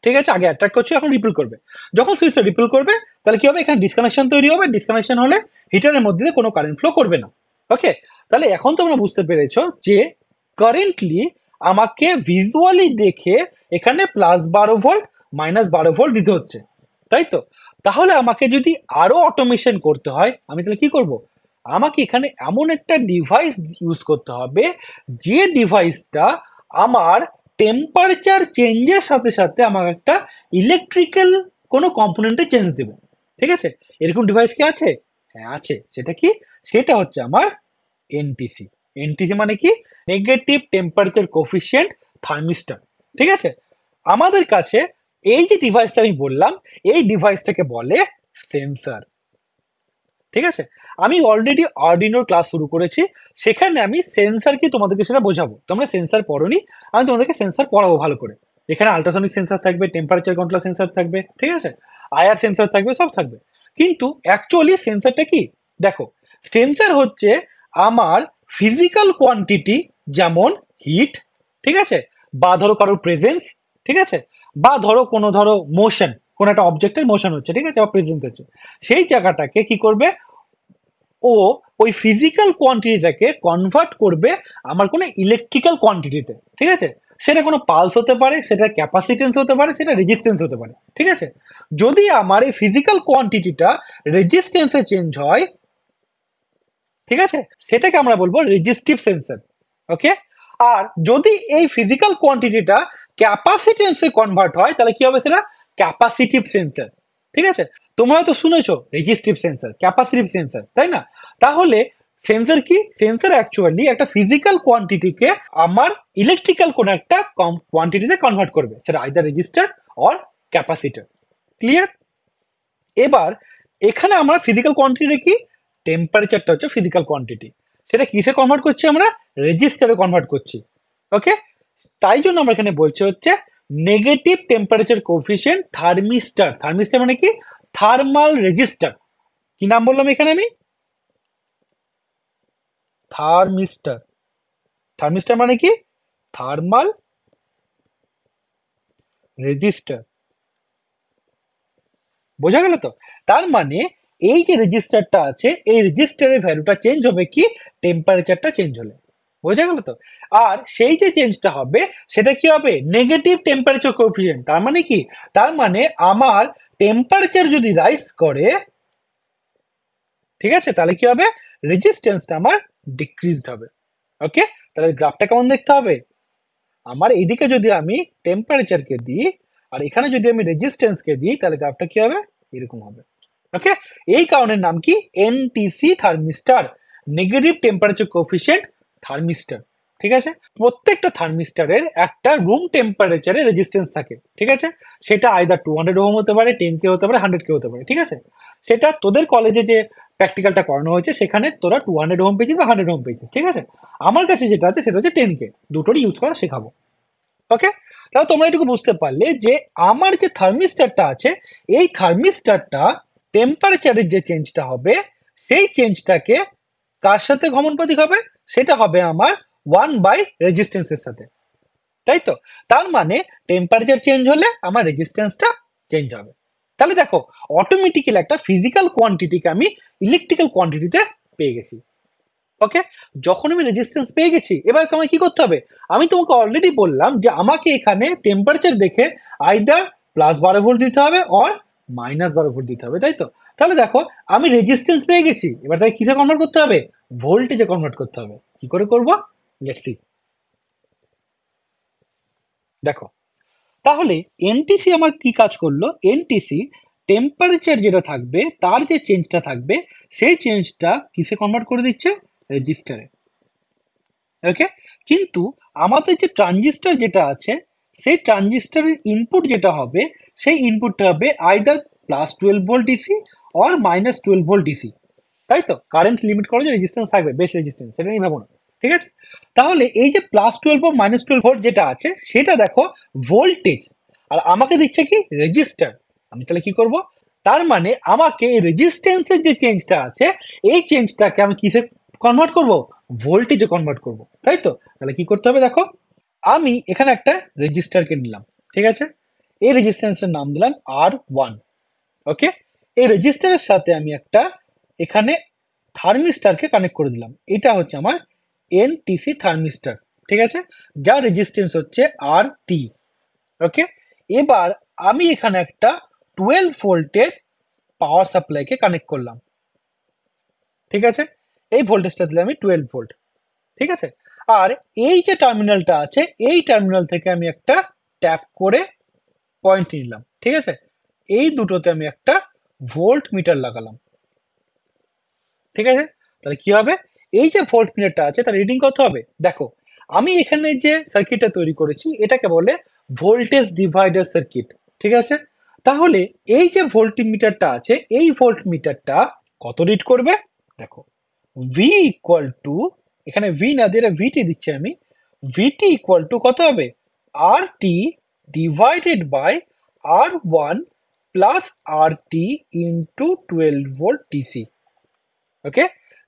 ঠিক আছে আগে অ্যাট্রাক্ট করছে এখন রিপিল করবে যখন সুইচটা রিপিল করবে তাহলে কি হবে এখানে ডিসকানেকশন তৈরি হবে ডিসকানেকশন হলে হিটারের মধ্যে দিয়ে কোনো কারেন্ট ফ্লো করবে না ওকে তাহলে এখন তোমরা বুঝতে পেরেছ যে কারেন্টলি আমাকে ভিজুয়ালি দেখে এখানে প্লাস বারো ভোল্ট মাইনাস বারো ভোল্ট দিতে হচ্ছে তাই তো তাহলে আমাকে যদি আরও অটোমেশন করতে হয় আমি তাহলে কি করব আমাকে এখানে এমন একটা ডিভাইস ইউজ করতে হবে যে ডিভাইসটা আমার টেম্পারেচার চেঞ্জের সাথে সাথে আমাকে একটা ইলেকট্রিক্যাল কোনো কম্পোনেন্টে চেঞ্জ দেবে ঠিক আছে এরকম ডিভাইস কি আছে হ্যাঁ আছে সেটা কি সেটা হচ্ছে আমার এনটিসি এনটিসি মানে কি নেগেটিভ টেম্পারেচার কোফিসিয়েন্ট থার্মিস্টার ঠিক আছে আমাদের কাছে এই যে ডিভাইসটা আমি বললাম এই ডিভাইসটাকে বলে সেন্সার ঠিক আছে আমি অলরেডি আরডিনোর ক্লাস শুরু করেছি সেখানে আমি সেন্সারকে তোমাদেরকে সেটা বোঝাবো তোমরা সেন্সার পড়োনি আমি তোমাদেরকে সেন্সার পড়াবো ভালো করে এখানে আলট্রাসনিক সেন্সার থাকবে টেম্পারেচার কন্ট্রোল সেন্সার থাকবে ঠিক আছে আয়ার সেন্সার থাকবে সব থাকবে কিন্তু অ্যাকচুয়ালি সেন্সারটা কি দেখো সেন্সার হচ্ছে আমার ফিজিক্যাল কোয়ান্টিটি যেমন হিট ঠিক আছে বা ধরো কারোর প্রেজেন্স ঠিক আছে বা ধরো কোনো ধরো মোশন কোনো একটা অবজেক্টের মোশন হচ্ছে ঠিক আছে বা প্রেজেন্স হচ্ছে সেই জায়গাটাকে কি করবে ও ওই ফিজিক্যাল কোয়ান্টিটিটাকে কনভার্ট করবে আমার কোনো ইলেকট্রিক্যাল কোয়ান্টিটিতে ঠিক আছে সেটা কোনো পালস হতে পারে সেটা ক্যাপাসিটেন্স হতে পারে সেটা রেজিস্টেন্স হতে পারে ঠিক আছে যদি আমার এই ফিজিক্যাল কোয়ান্টিটিটা রেজিস্টেন্সে চেঞ্জ হয় ঠিক আছে সেটাকে আমরা বলবো রেজিস্টিভ সেন্সার ওকে আর যদি এই ফিজিক্যাল কোয়ান্টিটিটা ক্যাপাসিটেন্সে কনভার্ট হয় তাহলে কি হবে সেটা ক্যাপাসিটিভ সেন্সার ঠিক আছে তোমরা হয়তো শুনেছ রেজিস্টিভ সেন্সার ক্যাপাসিটিভ সেন্সার তাই না তাহলে সেন্সার কি সেন্সার অ্যাকচুয়ালি একটা ফিজিক্যাল কোয়ান্টিটিকে আমার ইলেকট্রিক্যাল কোনো একটা কম কোয়ান্টিটিতে কনভার্ট করবে সেটা either resistor or capacitor clear এবার এখানে আমরা ফিজিক্যাল কোয়ান্টিটি কি টেম্পারেচারটা হচ্ছে ফিজিক্যাল কোয়ান্টিটি সেটা কিসে কনভার্ট করছি আমরা রেজিস্টারে কনভার্ট করছি ওকে তাই জন্য আমরা এখানে বলছি হচ্ছে negative temperature coefficient thermistor thermistor মানে কি থার্মাল রেজিস্টার কি নাম বললাম এখানে আমি থার্মিস্টার থার্মিস্টার মানে কি থার্মাল রেজিস্টার বোঝা গেল তো তার মানে এই যে রেজিস্টারটা আছে এই রেজিস্টারের ভ্যালুটা চেঞ্জ হবে কি টেম্পারেচারটা চেঞ্জ হলে বোঝা গেল তো আর সেই যে চেঞ্জটা হবে সেটা কি হবে নেগেটিভ টেম্পারেচার কোফিসিয়েন্ট তার মানে কি তার মানে আমার টেম্পারেচার যদি রাইস করে ঠিক আছে তাহলে কি হবে রেজিস্ট্যান্সটা আমার ডিক্রিজড হবে ওকে তাহলে গ্রাফটা কেমন দেখতে হবে আমার এদিকে যদি আমি টেম্পারেচারকে দিই আর এখানে যদি আমি রেজিস্ট্যান্সকে দিই তাহলে গ্রাফটা কি হবে এরকম হবে ওকে এই কারণের নাম কি NTC thermistor negative temperature coefficient thermistor ঠিক আছে প্রত্যেকটা থার্মিস্টারের একটা রুম টেম্পারেচারে রেজিস্ট্যান্স থাকে ঠিক আছে সেটা আইদার টু হান্ড্রেড হোম হতে পারে টেন কে হতে পারে হান্ড্রেড কে হতে পারে ঠিক আছে সেটা তোদের কলেজে যে প্র্যাকটিক্যালটা করানো হয়েছে সেখানে তোরা টু হান্ড্রেড হোম পেয়েছিস বা হান্ড্রেড হোম পেয়েছিস ঠিক আছে আমার কাছে যেটা আছে সেটা হচ্ছে টেন কে দুটোরই ইউজ করা শেখাবো ওকে তাহলে তোমরা এটুকু বুঝতে পারলে যে আমার যে থার্মিস্টারটা আছে এই থার্মিস্টারটা টেম্পারেচারের যে চেঞ্জটা হবে সেই চেঞ্জটাকে কার সাথে প্রতীক হবে সেটা হবে আমার ওয়ান বাই রেজিস্ট্যান্সের সাথে তাই তো তার মানে টেম্পারেচার চেঞ্জ হলে আমার রেজিস্ট্যান্সটা চেঞ্জ হবে তাহলে দেখো অটোমেটিক্যালি একটা ফিজিক্যাল কোয়ান্টিটিকে আমি ইলেকট্রিক্যাল কোয়ান্টিটিতে পেয়ে গেছি ওকে যখন আমি রেজিস্ট্যান্স পেয়ে গেছি এবার আমাকে কি করতে হবে আমি তোমাকে অলরেডি বললাম যে আমাকে এখানে টেম্পারেচার দেখে আইদার প্লাস বারো ভোল্ট দিতে হবে অর মাইনাস বারো ভোল্ট দিতে হবে তাই তো তাহলে দেখো আমি রেজিস্টেন্স পেয়ে গেছি এবার তাকে কিসে কনভার্ট করতে হবে ভোল্টেজে কনভার্ট করতে হবে কি করে করব লেটসি সি দেখো তাহলে এনটিসি আমার কি কাজ করলো এনটিসি টেম্পারেচার যেটা থাকবে তার যে চেঞ্জটা থাকবে সেই চেঞ্জটা কিসে কনভার্ট করে দিচ্ছে রেজিস্টারে ওকে কিন্তু আমাদের যে ট্রানজিস্টার যেটা আছে সেই ট্রানজিস্টারের ইনপুট যেটা হবে সেই ইনপুটটা হবে either plus twelve volt DC or minus twelve volt DC তাই তো কারেন্ট লিমিট করে যে রেজিস্ট্যান্স থাকবে বেশ রেজিস্ট্যান্স সেটা নিয়ে ভাবো না ঠিক আছে তাহলে এই যে প্লাস টুয়েলভ ও মাইনাস টুয়েলভ ভোল্ট যেটা আছে সেটা দেখো ভোল্টেজ আর আমাকে দিচ্ছে কি রেজিস্টার আমি তাহলে কি করব তার মানে আমাকে রেজিস্ট্যান্সের যে চেঞ্জটা আছে এই চেঞ্জটাকে আমি কিসে কনভার্ট করব ভোল্টেজে কনভার্ট করব তাই তো তাহলে কি করতে হবে দেখো আমি এখানে একটা রেজিস্টারকে নিলাম ঠিক আছে এই রেজিস্ট্যান্সের নাম দিলাম আর ওয়ান ওকে এই রেজিস্টারের সাথে আমি একটা এখানে থার্মিস্টারকে কানেক্ট করে দিলাম এটা হচ্ছে আমার এনটিসি থার্মিস্টার ঠিক আছে যা রেজিস্ট্যান্স হচ্ছে আর টি ওকে এবার আমি এখানে একটা টুয়েলভ ভোল্টের পাওয়ার সাপ্লাইকে কানেক্ট করলাম ঠিক আছে এই ভোল্টেজটা দিলে আমি টুয়েলভ ভোল্ট ঠিক আছে আর এই যে টার্মিনালটা আছে এই টার্মিনাল থেকে আমি একটা ট্যাপ করে পয়েন্ট নিলাম ঠিক আছে এই দুটোতে আমি একটা ভোল্ট মিটার লাগালাম ঠিক আছে তাহলে কি হবে এই যে ভোল্ট মিটারটা আছে তার রিডিং কত হবে দেখো আমি এখানে যে সার্কিটটা তৈরি করেছি এটাকে বলে ভোল্টেজ ডিভাইডার সার্কিট ঠিক আছে তাহলে এই যে ভোল্ট মিটারটা আছে এই ভোল্ট মিটারটা কত রিড করবে দেখো ভি ইকুয়াল টু এখানে ভি না দিয়ে ভিটি দিচ্ছি আমি ভিটি ইকুয়াল টু কত হবে R T divided by R one plus R T into twelve volt DC okay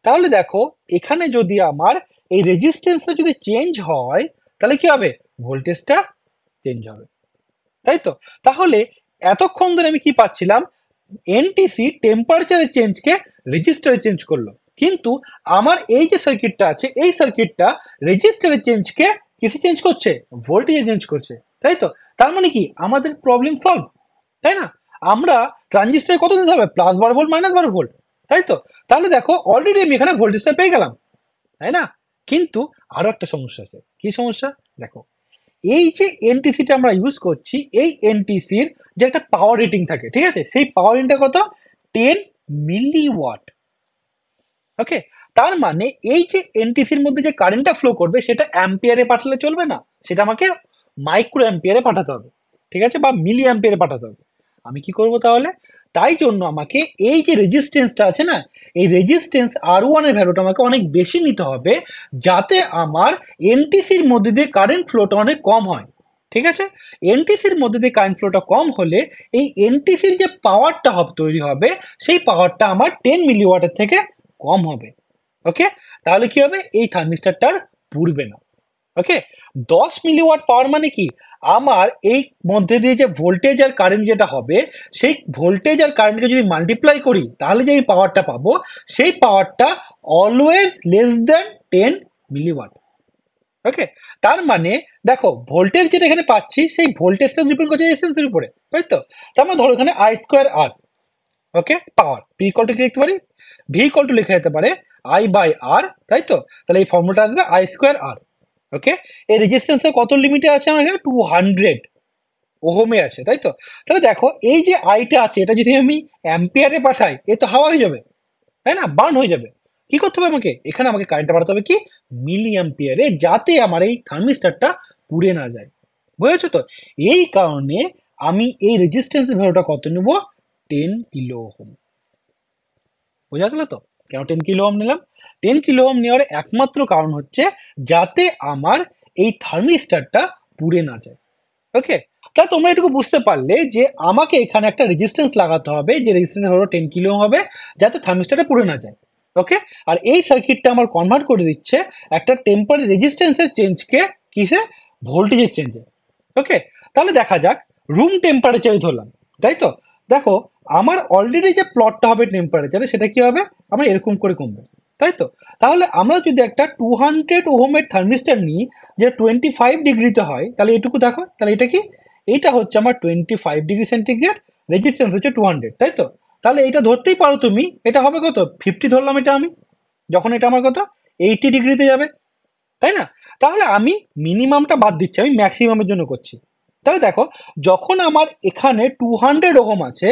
তাহলে দেখো এখানে যদি আমার এই রেজিস্ট্যান্সটা যদি চেঞ্জ হয় তাহলে কি হবে ভোল্টেজটা চেঞ্জ হবে তাই তো তাহলে এতক্ষণ ধরে আমি কি পাচ্ছিলাম এনটিসি টেম্পারেচারের চেঞ্জকে রেজিস্টারে চেঞ্জ করলো কিন্তু আমার এই যে সার্কিটটা আছে এই সার্কিটটা রেজিস্টারের চেঞ্জকে কিসে চেঞ্জ করছে ভোল্টেজে চেঞ্জ করছে তাই তো তার মানে কি আমাদের প্রবলেম সলভ তাই না আমরা ট্রানজিস্টারে কত নিতে হবে প্লাস বারো ভোল্ট মাইনাস বারো ভোল্ট তাই তো তাহলে দেখো অলরেডি আমি এখানে ভোল্টেজটা পেয়ে গেলাম তাই না কিন্তু আরও একটা সমস্যা আছে কি সমস্যা দেখো এই যে এনটিসিটা আমরা ইউজ করছি এই এনটিসির যে একটা পাওয়ার রেটিং থাকে ঠিক আছে সেই পাওয়ার রেটিংটা কত টেন মিলি ওয়াট ওকে তার মানে এই যে এনটিসির মধ্যে যে কারেন্টটা ফ্লো করবে সেটা অ্যাম্পিয়ারে পাঠালে চলবে না সেটা আমাকে মাইক্রো অ্যাম্পিয়ারে পাঠাতে হবে ঠিক আছে বা মিলি অ্যাম্পিয়ারে পাঠাতে হবে আমি কি করব তাহলে তাই জন্য আমাকে এই যে রেজিস্ট্যান্সটা আছে না এই রেজিস্ট্যান্স আর ওয়ানের ভ্যালুটা আমাকে অনেক বেশি নিতে হবে যাতে আমার এনটিসির মধ্যে দিয়ে কারেন্ট ফ্লোটা অনেক কম হয় ঠিক আছে এনটিসির মধ্যে দিয়ে কারেন্ট ফ্লোটা কম হলে এই এনটিসির যে পাওয়ারটা হবে তৈরি হবে সেই পাওয়ারটা আমার টেন মিলিওয়াটের থেকে কম হবে ওকে তাহলে কি হবে এই থার্মিস্টারটা আর পুড়বে না ওকে দশ মিলিওয়াট পাওয়ার মানে কি আমার এই মধ্যে দিয়ে যে ভোল্টেজ আর কারেন্ট যেটা হবে সেই ভোল্টেজ আর কারেন্টকে যদি মাল্টিপ্লাই করি তাহলে যে আমি পাওয়ারটা পাবো সেই পাওয়ারটা always less than ten milliwatt okay তার মানে দেখো ভোল্টেজ যেটা এখানে পাচ্ছি সেই ভোল্টেজটা ডিপেন্ড করছে এসেন্সের উপরে তাই তো তার মানে ধরো এখানে I square R okay power P two কি লিখতে পারি ভি ইকল টু লেখা যেতে পারে আই বাই আর তাই তো তাহলে এই ফর্মুলাটা আসবে আই স্কোয়ার আর ওকে এই রেজিস্ট্যান্সের কত লিমিটে আছে আমার টু হান্ড্রেড ওহোমে আছে তাই তো তাহলে দেখো এই যে আইটা আছে এটা যদি আমি অ্যাম্পিয়ারে পাঠাই এ তো হাওয়া হয়ে যাবে তাই না বার্ন হয়ে যাবে কি করতে হবে আমাকে এখানে আমাকে কারেন্টটা পাঠাতে হবে কি মিলি অ্যাম্পিয়ারে যাতে আমার এই থার্মিস্টারটা পুড়ে না যায় বুঝেছো তো এই কারণে আমি এই রেজিস্ট্যান্সের ভ্যালুটা কত নেব টেন কিলো ওহম বোঝা গেল তো কেন টেন কিলো ওহম নিলাম টেন কিলো ওম নেওয়ার একমাত্র কারণ হচ্ছে যাতে আমার এই থার্মিস্টারটা পুড়ে না যায় ওকে তা তোমরা এটুকু বুঝতে পারলে যে আমাকে এখানে একটা রেজিস্ট্যান্স লাগাতে হবে যে রেজিস্ট্যান্স হলো টেন কিলো হবে যাতে থার্মিস্টারটা পুড়ে না যায় ওকে আর এই সার্কিটটা আমার কনভার্ট করে দিচ্ছে একটা টেম্পারি রেজিস্ট্যান্সের চেঞ্জকে কিসে ভোল্টেজের চেঞ্জে ওকে তাহলে দেখা যাক রুম টেম্পারেচারে ধরলাম তাই তো দেখো আমার অলরেডি যে প্লটটা হবে টেম্পারেচারে সেটা কি হবে আমার এরকম করে কমবে তাই তো তাহলে আমরা যদি একটা টু হান্ড্রেড ওহোমের থার্মিস্টার নিই যেটা টোয়েন্টি ফাইভ ডিগ্রিতে হয় তাহলে এটুকু দেখো তাহলে এটা কি এইটা হচ্ছে আমার twenty five degree centigrade resistance হচ্ছে টু হান্ড্রেড তাই তো তাহলে এটা ধরতেই পারো তুমি এটা হবে কত ফিফটি ধরলাম এটা আমি যখন এটা আমার কত এইটি ডিগ্রিতে যাবে তাই না তাহলে আমি মিনিমামটা বাদ দিচ্ছি আমি ম্যাক্সিমামের জন্য করছি তাহলে দেখো যখন আমার এখানে টু হান্ড্রেড ওহোম আছে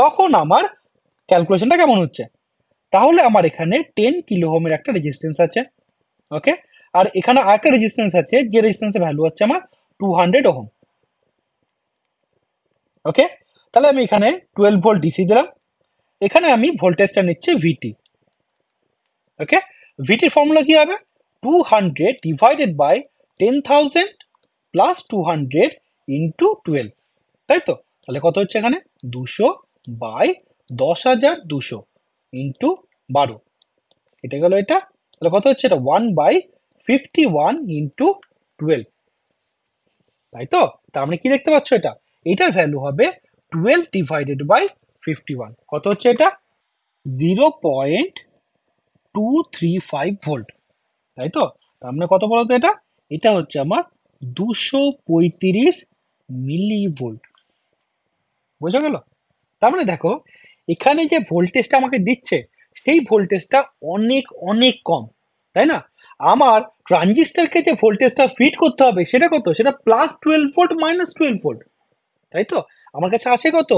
তখন আমার ক্যালকুলেশনটা কেমন হচ্ছে তাহলে আমার এখানে টেন কিলো হোমের একটা রেজিস্ট্যান্স আছে ওকে আর এখানে আর একটা রেজিস্ট্যান্স আছে যে রেজিস্ট্যান্সের ভ্যালু হচ্ছে আমার টু হান্ড্রেড ওহম ওকে তাহলে আমি এখানে টুয়েলভ ভোল্ট ডিসি দিলাম এখানে আমি ভোল্টেজটা নিচ্ছি ভিটি ওকে ভিটির ফর্মুলা কি হবে two hundred divided by ten thousand plus two hundred into twelve তাই তো তাহলে কত হচ্ছে এখানে দুশো বাই দশ হাজার দুশো ইন্টু বারো এটা গেল এটা তাহলে কত হচ্ছে এটা one by fifty one into twelve তাই তো তার মানে কি দেখতে পাচ্ছ এটা এটার ভ্যালু হবে twelve divided by fifty one কত হচ্ছে এটা zero point two three five volt তাই তো তার মানে কত বলতো এটা এটা হচ্ছে আমার দুশো পঁয়ত্রিশ মিলি ভোল্ট বোঝা গেল তার মানে দেখো এখানে যে ভোল্টেজটা আমাকে দিচ্ছে সেই ভোল্টেজটা অনেক অনেক কম তাই না আমার ট্রানজিস্টারকে যে ভোল্টেজটা ফিট করতে হবে সেটা কত সেটা plus twelve volt minus twelve volt তাই তো আমার কাছে আছে কত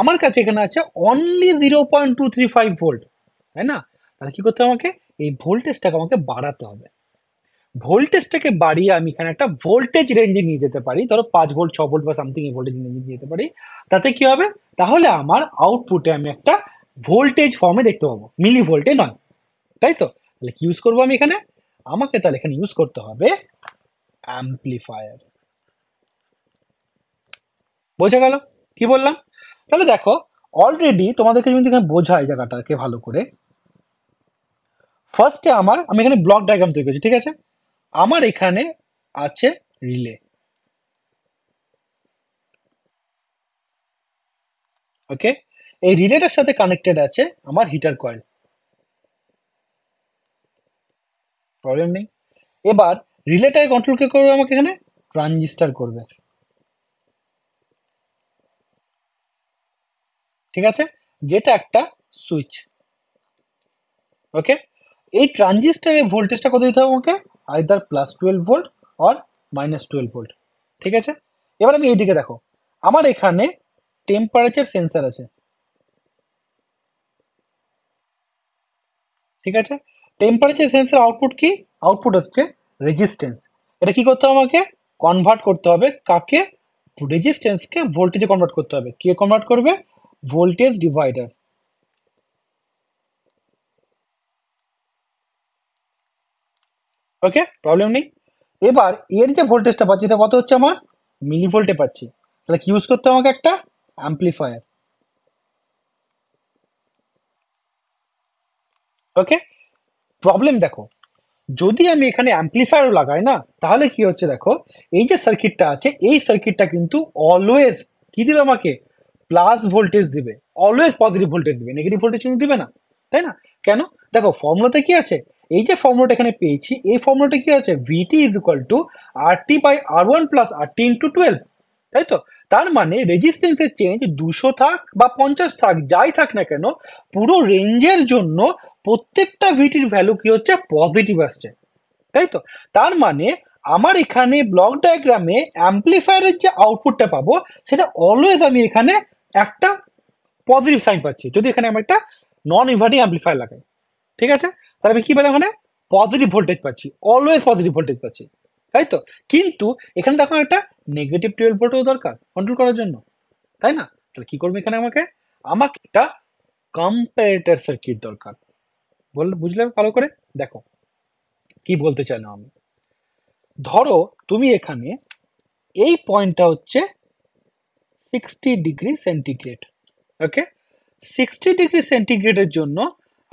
আমার কাছে এখানে আছে only zero point two three five volt তাই না তাহলে কী করতে হবে আমাকে এই ভোল্টেজটাকে আমাকে বাড়াতে হবে ভোল্টেজটাকে বাড়িয়ে আমি এখানে একটা ভোল্টেজ রেঞ্জে নিয়ে যেতে পারি ধরো পাঁচ ভোল্ট ছ ভোল্ট বা সামথিং এই ভোল্টেজ রেঞ্জে নিয়ে যেতে পারি তাতে কি হবে তাহলে আমার আউটপুটে আমি একটা ভোল্টেজ ফর্মে দেখতে পাবো মিলি ভোল্টে নয় তাই তো তাহলে কি ইউজ করবো আমি এখানে আমাকে তাহলে এখানে ইউজ করতে হবে অ্যাম্প্লিফায়ার বোঝা গেল কি বললাম তাহলে দেখো অলরেডি তোমাদেরকে যদি এখানে বোঝায় জায়গাটাকে ভালো করে ফার্স্টে আমার আমি এখানে ব্লক ডায়াগ্রাম তৈরি করেছি ঠিক আছে আমার এখানে আছে রিলে ওকে এই রিলেটার সাথে কানেক্টেড আছে আমার হিটার কয়েল প্রবলেম নেই এবার রিলেটায় কন্ট্রোল কে করবে আমাকে এখানে ট্রানজিস্টার করবে ঠিক আছে যেটা একটা সুইচ ওকে এই ট্রানজিস্টারের ভোল্টেজটা কত দিতে হবে আমাকে either plus twelve volt or minus twelve volt ঠিক আছে এবার আমি এইদিকে দেখো আমার এখানে টেম্পারেচার সেন্সার আছে ঠিক আছে টেম্পারেচার সেন্সার আউটপুট কি আউটপুট হচ্ছে রেজিস্টেন্স এটা কি করতে হবে আমাকে কনভার্ট করতে হবে কাকে রেজিস্টেন্সকে ভোল্টেজে কনভার্ট করতে হবে কে কনভার্ট করবে ভোল্টেজ ডিভাইডার ওকে প্রবলেম নেই এবার এর যে ভোল্টেজটা পাচ্ছি এটা কত হচ্ছে আমার মিলি ভোল্টে পাচ্ছি তাহলে কি ইউজ করতে আমাকে একটা অ্যাম্পলিফায়ার ওকে প্রবলেম দেখো যদি আমি এখানে অ্যাম্পলিফায়ারও লাগাই না তাহলে কি হচ্ছে দেখো এই যে সার্কিটটা আছে এই সার্কিটটা কিন্তু অলওয়েজ কি দিবে আমাকে প্লাস ভোল্টেজ দিবে অলওয়েজ পজিটিভ ভোল্টেজ দিবে নেগেটিভ ভোল্টেজ কিন্তু দিবে না তাই না কেন দেখো ফর্মুলাতে কি আছে এই যে ফর্মুলাটা এখানে পেয়েছি এই ফর্মুলাটা কি আছে VT is equal to R T by R one plus R T into twelve তাই তো তার মানে রেজিস্ট্যান্সের চেঞ্জ দুশো থাক বা পঞ্চাশ থাক যাই থাক না কেন পুরো রেঞ্জের জন্য প্রত্যেকটা ভিটির ভ্যালু কি হচ্ছে পজিটিভ আসছে তাই তো তার মানে আমার এখানে ব্লক ডায়াগ্রামে অ্যাম্পলিফায়ারের যে আউটপুটটা পাবো সেটা অলওয়েজ আমি এখানে একটা পজিটিভ সাইন পাচ্ছি যদি এখানে আমি একটা নন ইনভার্টিং অ্যাম্পলিফায়ার লাগাই ঠিক আছে তাহলে আমি কি পেলাম ওখানে পজিটিভ ভোল্টেজ পাচ্ছি অলওয়েজ পজিটিভ ভোল্টেজ পাচ্ছি তাই তো কিন্তু এখানে দেখো একটা নেগেটিভ টুয়েলভ ভোল্টও দরকার কন্ট্রোল করার জন্য তাই না তাহলে কি করবো এখানে আমাকে আমাকে একটা কম্পারেটার সার্কিট দরকার বললে বুঝলে ভালো করে দেখো কি বলতে চাই না আমি ধরো তুমি এখানে এই পয়েন্টটা হচ্ছে sixty degree centigrade okay sixty degree সেন্টিগ্রেডের জন্য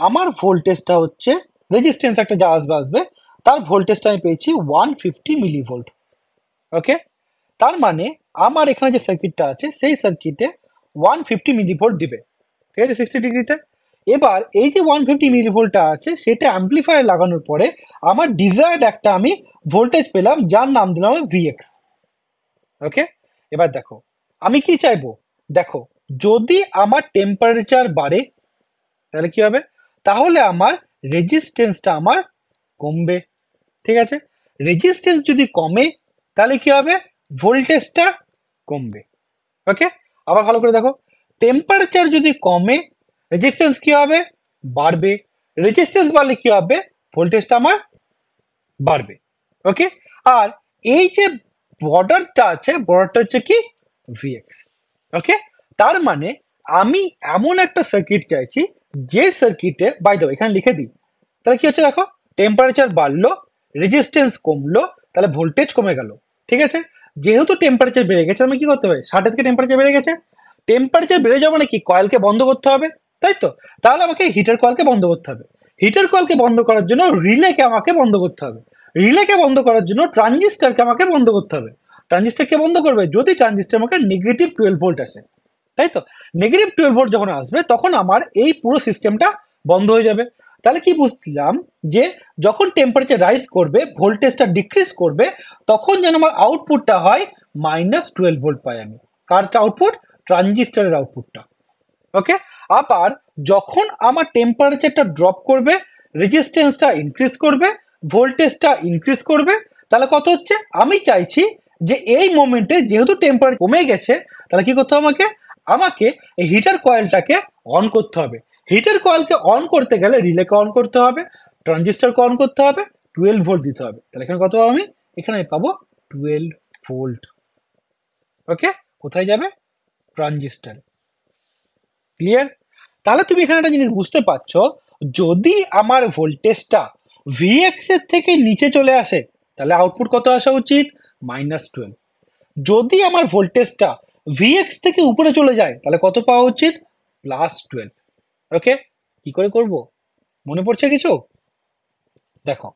আমার ভোল্টেজটা হচ্ছে রেজিস্ট্যান্স একটা যা আসবে আসবে তার ভোল্টেজটা আমি পেয়েছি one fifty millivolt okay তার মানে আমার এখানে যে সার্কিটটা আছে সেই সার্কিটে ওয়ান ফিফটি মিলি ভোল্ট দিবে ঠিক আছে সিক্সটি ডিগ্রিতে এবার এই যে ওয়ান ফিফটি মিলি ভোল্টটা আছে সেটা অ্যাম্পলিফায়ার লাগানোর পরে আমার ডিজায়ার্ড একটা আমি ভোল্টেজ পেলাম যার নাম দিলাম ভি ভিএক্স ওকে এবার দেখো আমি কি চাইবো দেখো যদি আমার টেম্পারেচার বাড়ে তাহলে কি হবে তাহলে আমার রেজিস্ট্যান্সটা আমার কমবে ঠিক আছে রেজিস্ট্যান্স যদি কমে তাহলে কি হবে ভোল্টেজটা কমবে ওকে আবার ভালো করে দেখো টেম্পারেচার যদি কমে রেজিস্ট্যান্স কি হবে বাড়বে রেজিস্ট্যান্স বাড়লে কি হবে ভোল্টেজটা আমার বাড়বে ওকে আর এই যে বর্ডারটা আছে বর্ডারটা হচ্ছে কি ভিএক্স ওকে তার মানে আমি এমন একটা সার্কিট চাইছি যে সার্কিটে বাই দেবো এখানে লিখে দিই তাহলে কি হচ্ছে দেখো টেম্পারেচার বাড়লো রেজিস্টেন্স কমলো তাহলে ভোল্টেজ কমে গেল ঠিক আছে যেহেতু টেম্পারেচার বেড়ে গেছে আমি কি করতে হবে ষাটের থেকে টেম্পারেচার বেড়ে গেছে টেম্পারেচার বেড়ে যাওয়া মানে কি কয়েলকে বন্ধ করতে হবে তাই তো তাহলে আমাকে হিটার কয়েলকে বন্ধ করতে হবে হিটার কয়েলকে বন্ধ করার জন্য রিলেকে আমাকে বন্ধ করতে হবে রিলেকে বন্ধ করার জন্য ট্রানজিস্টারকে আমাকে বন্ধ করতে হবে ট্রানজিস্টারকে বন্ধ করবে যদি ট্রানজিস্টার আমাকে নেগেটিভ টুয়েলভ ভোল্ট আসে তাই তো নেগেটিভ টুয়েলভ ভোল্ট যখন আসবে তখন আমার এই পুরো সিস্টেমটা বন্ধ হয়ে যাবে তাহলে কি বুঝলাম যে যখন টেম্পারেচার রাইজ করবে ভোল্টেজটা ডিক্রিজ করবে তখন যেন আমার আউটপুটটা হয় মাইনাস টুয়েলভ ভোল্ট পাই আমি কারটা আউটপুট ট্রানজিস্টারের আউটপুটটা ওকে আবার যখন আমার টেম্পারেচারটা ড্রপ করবে রেজিস্ট্যান্সটা ইনক্রিজ করবে ভোল্টেজটা ইনক্রিজ করবে তাহলে কত হচ্ছে আমি চাইছি যে এই মোমেন্টে যেহেতু টেম্পারেচার কমে গেছে তাহলে কি করতে হবে আমাকে আমাকে এই হিটার কয়েলটাকে অন করতে হবে হিটার কয়েলকে অন করতে গেলে রিলেকে অন করতে হবে ট্রানজিস্টারকে অন করতে হবে টুয়েলভ ভোল্ট দিতে হবে তাহলে এখানে কত পাবো আমি এখানে পাবো টুয়েলভ ভোল্ট ওকে কোথায় যাবে ট্রানজিস্টার ক্লিয়ার তাহলে তুমি এখানে একটা জিনিস বুঝতে পারছো যদি আমার ভোল্টেজটা ভিএক্স এর থেকে নিচে চলে আসে তাহলে আউটপুট কত আসা উচিত মাইনাস টুয়েলভ যদি আমার ভোল্টেজটা ভিএক্স থেকে উপরে চলে যায় তাহলে কত পাওয়া উচিত প্লাস টুয়েলভ ওকে কি করে করব মনে পড়ছে কিছু দেখো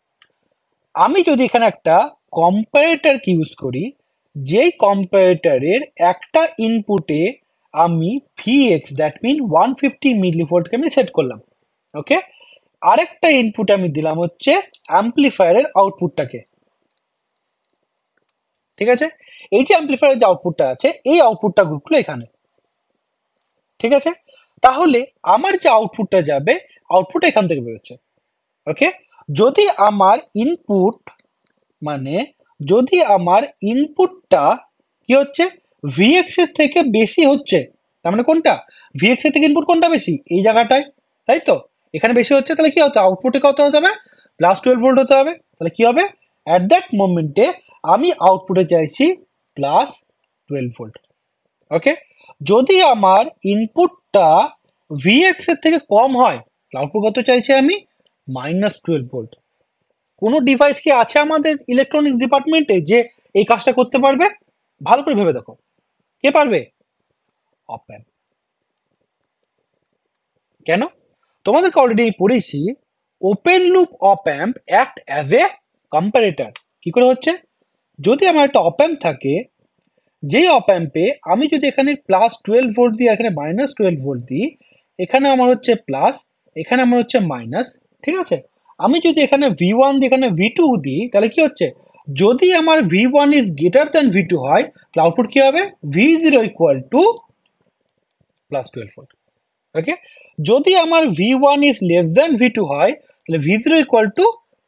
আমি যদি এখানে একটা কম্পারেটার কি ইউজ করি যেই কম্পারেটারের একটা ইনপুটে আমি এক্স দ্যাট মিন ওয়ান ফিফটি মিলি ভোল্টকে আমি সেট করলাম ওকে আরেকটা ইনপুট আমি দিলাম হচ্ছে অ্যাম্পলিফায়ারের আউটপুটটাকে ঠিক আছে এই যে অ্যাম্পলিফায়ারের যে আউটপুটটা আছে এই আউটপুটটা গ্রুপগুলো এখানে ঠিক আছে তাহলে আমার যে আউটপুটটা যাবে আউটপুট এখান থেকে বেরোচ্ছে ওকে যদি আমার ইনপুট মানে যদি আমার ইনপুটটা কি হচ্ছে ভিএক্স এর থেকে বেশি হচ্ছে তার মানে কোনটা ভিএক্স এর থেকে ইনপুট কোনটা বেশি এই জায়গাটায় তাই তো এখানে বেশি হচ্ছে তাহলে কি হতো আউটপুটে কত হতে হবে প্লাস টুয়েলভ ভোল্ট হতে হবে তাহলে কি হবে অ্যাট দ্যাট মোমেন্টে আমি আউটপুটে চাইছি প্লাস টুয়েলভ ভোল্ট ওকে যদি আমার ইনপুটটা ভিএক্স এর থেকে কম হয় আউটপুট কত চাইছি আমি মাইনাস টুয়েলভ ভোল্ট কোনো ডিভাইস কি আছে আমাদের ইলেকট্রনিক্স ডিপার্টমেন্টে যে এই কাজটা করতে পারবে ভালো করে ভেবে দেখো কে পারবে অপ কেন তোমাদেরকে অলরেডি পড়েছি open loop op amp act as a comparator কি করে হচ্ছে যদি আমার একটা অপ্যাম্প থাকে যেই অপ্যাম্পে আমি যদি এখানে প্লাস টুয়েলভ ভোল্ট দিই আর এখানে মাইনাস টুয়েলভ ভোল্ট দিই এখানে আমার হচ্ছে প্লাস এখানে আমার হচ্ছে মাইনাস ঠিক আছে আমি যদি এখানে ভি ওয়ান দিই এখানে ভি টু দিই তাহলে কি হচ্ছে যদি আমার V one is greater than V two হয় তাহলে আউটপুট কী হবে V zero equal to plus twelve volt okay যদি আমার V one is less than V two হয় তাহলে V zero equal to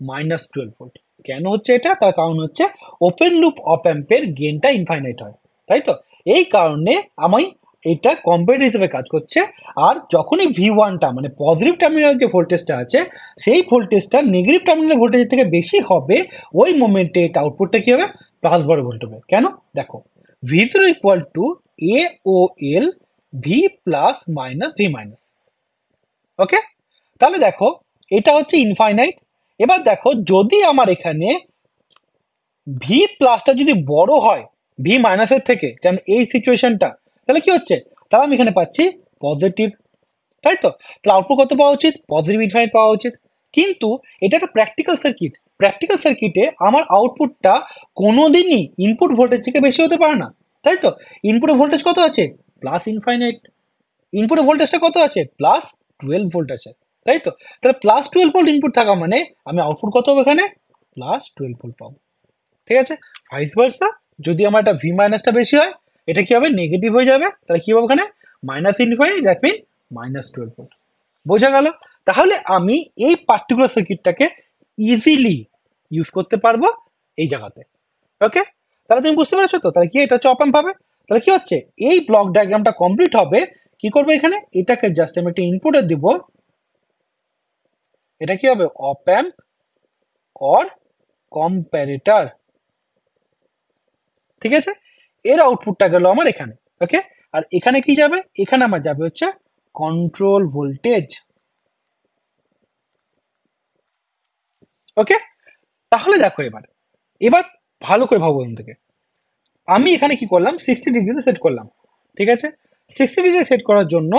minus twelve volt কেন হচ্ছে এটা তার কারণ হচ্ছে ওপেন লুপ অপ অ্যাম্পের গেনটা ইনফাইনাইট হয় তাই তো এই কারণে আমি এটা কম্পেয়ার হিসেবে কাজ করছে আর যখনই ভি ওয়ানটা মানে পজিটিভ টার্মিনাল যে ভোল্টেজটা আছে সেই ভোল্টেজটা নেগেটিভ টার্মিনাল ভোল্টেজের থেকে বেশি হবে ওই মোমেন্টে এটা আউটপুটটা কী হবে প্লাস বারো ভোল্ট হবে কেন দেখো V zero equal to A O L V plus minus V minus okay তাহলে দেখো এটা হচ্ছে ইনফাইনাইট এবার দেখো যদি আমার এখানে ভি প্লাসটা যদি বড় হয় ভি মাইনাসের থেকে যেমন এই সিচুয়েশনটা তাহলে কি হচ্ছে তাহলে আমি এখানে পাচ্ছি পজিটিভ তাই তো তাহলে আউটপুট কত পাওয়া উচিত পজিটিভ ইনফাইনাইট পাওয়া উচিত কিন্তু এটা একটা প্র্যাকটিক্যাল সার্কিট প্র্যাকটিক্যাল সার্কিটে আমার আউটপুটটা কোনোদিনই ইনপুট ভোল্টেজ থেকে বেশি হতে পারে না তাই তো ইনপুট ভোল্টেজ কত আছে প্লাস ইনফাইনাইট ইনপুট ভোল্টেজটা কত আছে প্লাস টুয়েলভ ভোল্ট আছে তাই তো তাহলে প্লাস টুয়েলভ ভোল্ট ইনপুট থাকা মানে আমি আউটপুট কত হবে এখানে প্লাস টুয়েলভ ভোল্ট পাবো ঠিক আছে ভাইস ভার্সা যদি আমার এটা ভি মাইনাসটা বেশি হয় এটা কি হবে নেগেটিভ হয়ে যাবে তাহলে কী হবে ওখানে minus infinite that mean minus twelve volt বোঝা গেল তাহলে আমি এই পার্টিকুলার সার্কিটটাকে ইজিলি ইউজ করতে পারবো এই জায়গাতে ওকে তাহলে তুমি বুঝতে পেরেছো তো তাহলে কি এটা হচ্ছে অপ্যাম্প হবে তাহলে কি হচ্ছে এই ব্লক ডায়াগ্রামটা কমপ্লিট হবে কি করবো এখানে এটাকে জাস্ট আমি একটা ইনপুটে দেবো এটা কি হবে অপ্যাম্প অর কম্প্যারেটার ঠিক আছে এর আউটপুটটা গেল আমার এখানে ওকে আর এখানে কি যাবে এখানে আমার যাবে হচ্ছে কন্ট্রোল ভোল্টেজ ওকে তাহলে দেখো এবার এবার ভালো করে ভাবো থেকে আমি এখানে কি করলাম সিক্সটি ডিগ্রিতে সেট করলাম ঠিক আছে সিক্সটি ডিগ্রি সেট করার জন্য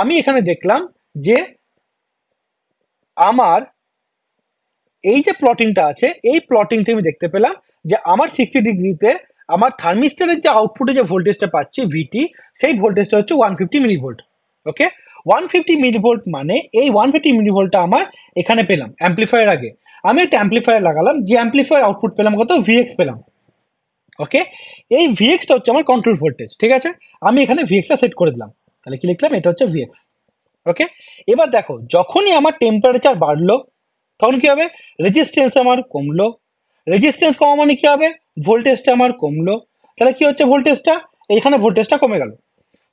আমি এখানে দেখলাম যে আমার এই যে প্লটিংটা আছে এই প্লটিং থেকে আমি দেখতে পেলাম যে আমার সিক্সটি ডিগ্রিতে আমার থার্মিস্টারের যে আউটপুটে যে ভোল্টেজটা পাচ্ছি ভিটি সেই ভোল্টেজটা হচ্ছে one fifty millivolt okay one fifty millivolt মানে এই ওয়ান ফিফটি মিলিভোল্টটা আমার এখানে পেলাম অ্যাম্প্লিফায়ার আগে আমি একটা অ্যাম্প্লিফায়ার লাগালাম যে অ্যাম্প্লিফায়ার আউটপুট পেলাম কত ভিএক্স পেলাম ওকে এই ভিএক্সটা হচ্ছে আমার কন্ট্রোল ভোল্টেজ ঠিক আছে আমি এখানে ভিএক্সটা সেট করে দিলাম তাহলে কি লিখলাম এটা হচ্ছে ভিএক্স ওকে এবার দেখো যখনই আমার টেম্পারেচার বাড়লো তখন কী হবে রেজিস্ট্যান্স আমার কমলো রেজিস্ট্যান্স কমা মানে কী হবে ভোল্টেজটা আমার কমলো তাহলে কি হচ্ছে ভোল্টেজটা এইখানে ভোল্টেজটা কমে গেল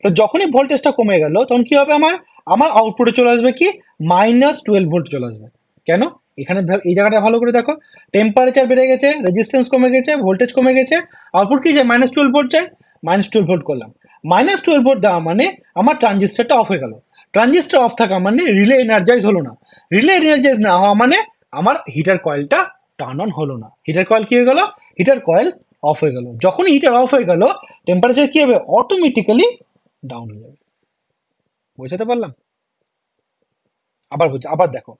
তো যখনই ভোল্টেজটা কমে গেল তখন কি হবে আমার আমার আউটপুটে চলে আসবে কি মাইনাস টুয়েলভ ভোল্ট চলে আসবে কেন এখানে এই জায়গাটা ভালো করে দেখো টেম্পারেচার বেড়ে গেছে রেজিস্ট্যান্স কমে গেছে ভোল্টেজ কমে গেছে আউটপুট কি যায় মাইনাস টুয়েলভ ভোল্ট যায় মাইনাস টুয়েলভ ভোল্ট করলাম মাইনাস টুয়েলভ ভোল্ট দেওয়া মানে আমার ট্রানজিস্টারটা অফ হয়ে গেলো ট্রানজিস্টার অফ থাকা মানে রিলে এনার্জাইজ হলো না রিলে এনার্জাইজ না হওয়া মানে আমার হিটার কয়েলটা টার্ন অন হলো না হিটার কয়েল কী হয়ে গেল হিটার কয়েল অফ হয়ে গেল যখনই হিটার অফ হয়ে গেল টেম্পারেচার কী হবে অটোমেটিক্যালি ডাউন হয়ে যাবে বোঝাতে পারলাম আবার বুঝ আবার দেখো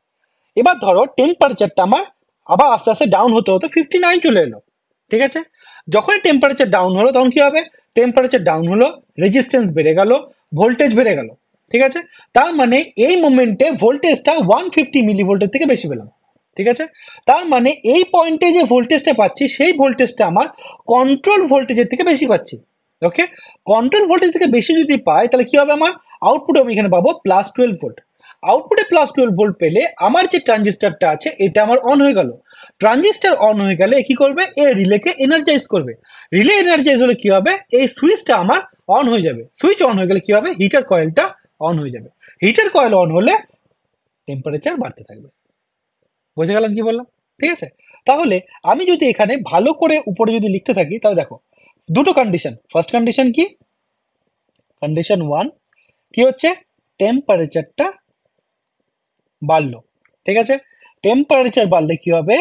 এবার ধরো টেম্পারেচারটা আমার আবার আস্তে আস্তে ডাউন হতে হতে ফিফটি নাইন চলে এলো ঠিক আছে যখনই টেম্পারেচার ডাউন হলো তখন কী হবে টেম্পারেচার ডাউন হলো রেজিস্ট্যান্স বেড়ে গেল ভোল্টেজ বেড়ে গেল ঠিক আছে তার মানে এই মোমেন্টে ভোল্টেজটা ওয়ান ফিফটি মিলি ভোল্টের থেকে বেশি পেলাম ঠিক আছে তার মানে এই পয়েন্টে যে ভোল্টেজটা পাচ্ছি সেই ভোল্টেজটা আমার কন্ট্রোল ভোল্টেজের থেকে বেশি পাচ্ছি ওকে কন্ট্রোল ভোল্টেজ থেকে বেশি যদি পাই তাহলে কী হবে আমার আউটপুটে আমি এখানে পাবো প্লাস টুয়েলভ ভোল্ট আউটপুটে প্লাস টুয়েলভ ভোল্ট পেলে আমার যে ট্রানজিস্টারটা আছে এটা আমার অন হয়ে গেল ট্রানজিস্টার অন হয়ে গেলে কী করবে এ রিলেকে এনার্জাইজ করবে রিলে এনার্জাইজ হলে কী হবে এই সুইচটা আমার অন হয়ে যাবে সুইচ অন হয়ে গেলে কী হবে হিটার কয়েলটা অন হয়ে যাবে হিটার কয়েল অন হলে টেম্পারেচার বাড়তে থাকবে বোঝা গেলাম কি বললাম ঠিক আছে তাহলে আমি যদি এখানে ভালো করে উপরে যদি লিখতে থাকি তাহলে দেখো দুটো কন্ডিশন ফার্স্ট কন্ডিশন কি কন্ডিশন ওয়ান কি হচ্ছে টেম্পারেচারটা বাড়লো ঠিক আছে টেম্পারেচার বাড়লে কি হবে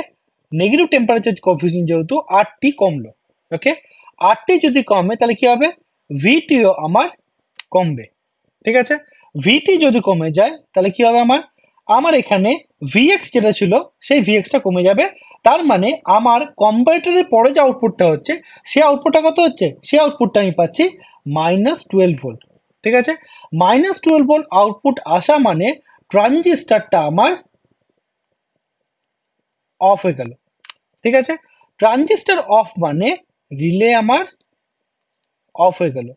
নেগেটিভ টেম্পারেচার কফিউশন যেহেতু আটটি কমলো ওকে আটটি যদি কমে তাহলে কি হবে ভিটিও আমার কমবে ঠিক আছে ভিটি যদি কমে যায় তাহলে কি হবে আমার আমার এখানে ভিএক্স যেটা ছিল সেই ভিএক্সটা কমে যাবে তার মানে আমার কম্পিউটারের পরে যে আউটপুটটা হচ্ছে সে আউটপুটটা কত হচ্ছে সে আউটপুটটা আমি পাচ্ছি মাইনাস টুয়েলভ ভোল্ট ঠিক আছে মাইনাস টুয়েলভ ভোল্ট আউটপুট আসা মানে ট্রানজিস্টারটা আমার অফ হয়ে গেল ঠিক আছে ট্রানজিস্টার অফ মানে রিলে আমার অফ হয়ে গেল